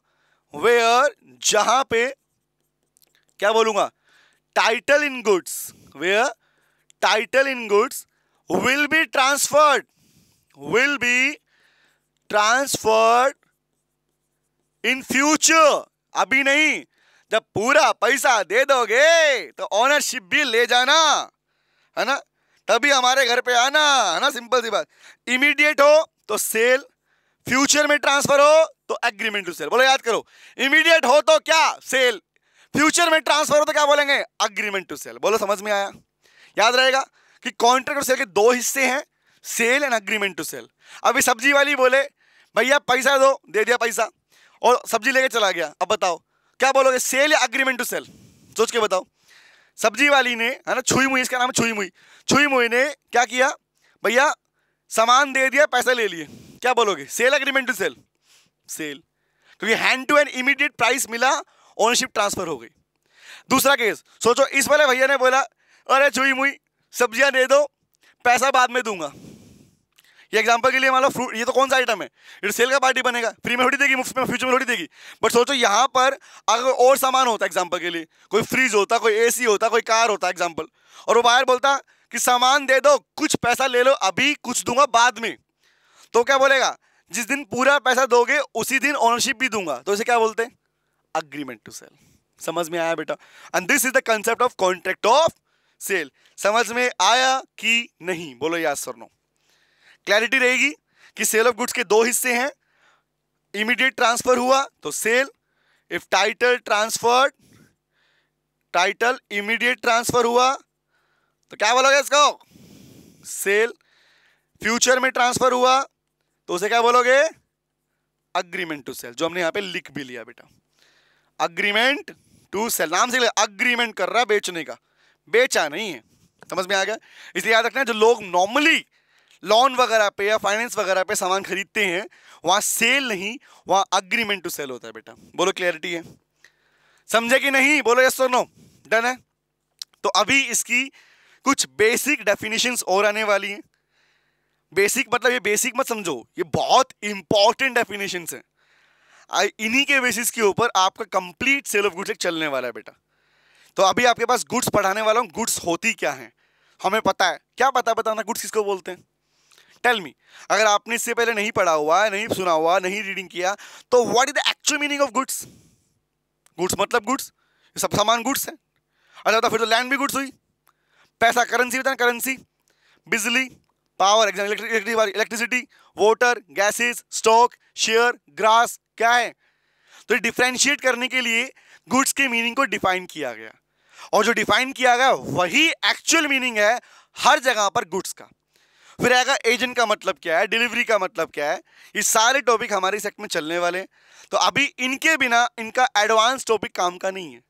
वेयर जहां पे क्या बोलूंगा title in goods where title in goods will be transferred will be transferred in future अभी नहीं जब पूरा पैसा दे दोगे तो ओनरशिप भी ले जाना है ना तभी हमारे घर पे आना है ना सिंपल सी बात इमीडिएट हो तो सेल फ्यूचर में ट्रांसफर हो तो एग्रीमेंट टू सेल बोलो याद करो इमीडिएट हो तो क्या सेल फ्यूचर में ट्रांसफर हो तो क्या बोलेंगे अग्रीमेंट टू सेल बोलो समझ में आया याद रहेगा कि कॉन्ट्रैक्ट और सेल के दो हिस्से हैं sale and agreement to sell अभी सब्जी वाली बोले भैया पैसा दो दे दिया पैसा और सब्जी लेके चला गया अब बताओ क्या बोलोगे सेल या अग्रीमेंट टू सेल सोच के बताओ सब्जी वाली ने है ना छुई मुई इसका नाम छुई मुई छुई मुई ने क्या किया भैया सामान दे दिया पैसा ले लिए क्या बोलोगे sale agreement to sell sale क्योंकि hand to hand immediate price मिला ओनरशिप ट्रांसफर हो गई दूसरा केस सोचो इस वाले भैया ने बोला अरे छुई मुई सब्जियां दे दो पैसा बाद में दूंगा ये एग्जांपल के लिए मान लो फ्रूट ये तो कौन सा आइटम है रिसेल का पार्टी बनेगा फ्री में थोड़ी देगी मुफ्त में फ्यूचर में थोड़ी देगी बट सोचो यहाँ पर अगर और सामान होता एग्जांपल के लिए कोई फ्रिज होता कोई एसी होता कोई कार होता एग्जांपल और वो बाहर बोलता कि सामान दे दो कुछ पैसा ले लो अभी कुछ दूंगा बाद में तो क्या बोलेगा जिस दिन पूरा पैसा दोगे उसी दिन ओनरशिप भी दूंगा तो इसे क्या बोलते हैं अग्रीमेंट टू सेल समझ में आया बेटा and this is the concept of contract of sale समझ में आया कि नहीं बोलो या सर नो क्लैरिटी रहेगी कि सेल ऑफ गुड्स के दो हिस्से हैं इमीडिएट ट्रांसफर हुआ तो sale if title transfer title immediate transfer हुआ तो क्या बोलोगे इसको सेल फ्यूचर में ट्रांसफर हुआ तो उसे क्या बोलोगे अग्रीमेंट टू सेल जो हमने यहां पे लिख भी लिया बेटा अग्रीमेंट टू सेल नाम से अग्रीमेंट कर रहा है बेचने का बेचा नहीं है समझ में आ गया इसलिए याद रखना जो लोग नॉर्मली लोन वगैरह पे या फाइनेंस वगैरह पे सामान खरीदते हैं वहां सेल नहीं वहां अग्रीमेंट टू सेल होता है बेटा बोलो क्लियरिटी है समझे कि नहीं बोलो यस नो डन है तो अभी इसकी कुछ बेसिक डेफिनेशन और आने वाली हैं बेसिक मतलब ये बेसिक मत समझो ये बहुत इंपॉर्टेंट डेफिनेशन है इन्हीं के बेसिस के ऊपर आपका कंप्लीट सेल ऑफ गुड्स एक चलने वाला है बेटा तो अभी आपके पास गुड्स पढ़ाने वाला हूँ गुड्स होती क्या है हमें पता है क्या पता बताना गुड्स किसको बोलते हैं टेल मी अगर आपने इससे पहले नहीं पढ़ा हुआ है नहीं सुना हुआ नहीं रीडिंग किया तो what is the actual meaning of goods goods मतलब गुड्स सब सामान गुड्स है अच्छा तो फिर तो लैंड भी गुड्स हुई पैसा करेंसी बताना करेंसी बिजली power exam electricity water gases stock share grass क्या है तो डिफ्रेंशिएट करने के लिए गुड्स के मीनिंग को डिफाइन किया गया और जो डिफाइन किया गया वही एक्चुअल मीनिंग है हर जगह पर गुड्स का फिर आएगा एजेंट का मतलब क्या है डिलीवरी का मतलब क्या है ये सारे टॉपिक हमारे सेक्ट में चलने वाले हैं तो अभी इनके बिना इनका एडवांस टॉपिक काम का नहीं है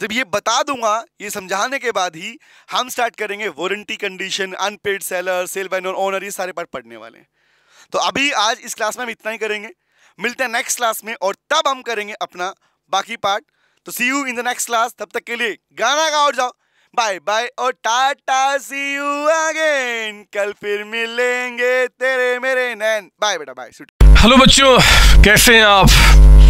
जब ये बता दूंगा ये समझाने के बाद ही हम स्टार्ट करेंगे warranty condition unpaid seller sale by owner ये सारे पार्ट पढ़ने वाले हैं तो अभी आज इस क्लास में हम इतना ही करेंगे मिलते हैं नेक्स्ट क्लास में और तब हम करेंगे अपना बाकी पार्ट तो see you in the next class तब तक के लिए गाना गाओ जाओ बाय बाय और टाटा सी यू अगेन कल फिर मिलेंगे तेरे मेरे नैन बाय बेटा बाय हेलो बच्चों कैसे हैं आप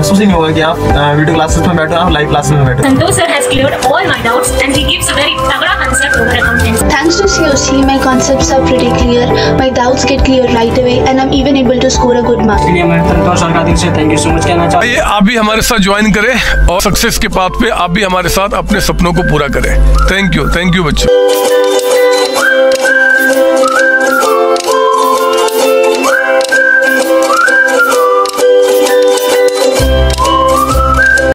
महसूस ही नहीं होगा कि आप वीडियो क्लासेस में बैठे आप लाइव क्लासेस में बैठे Santosh sir has clear all my doubts and he gives a very तगड़ा आंसर टू मेरे complaints thanks to my my are pretty clear my doubts get clear right away and I am even able to score a good marks इसलिए मैं संतोष sir का दिल से thank you so much कहना चाहता हूं आप भी हमारे साथ ज्वाइन करें और सक्सेस के पाथ पे आप भी हमारे साथ अपने सपनों को पूरा करें थैंक यू थैंक यू बच्चों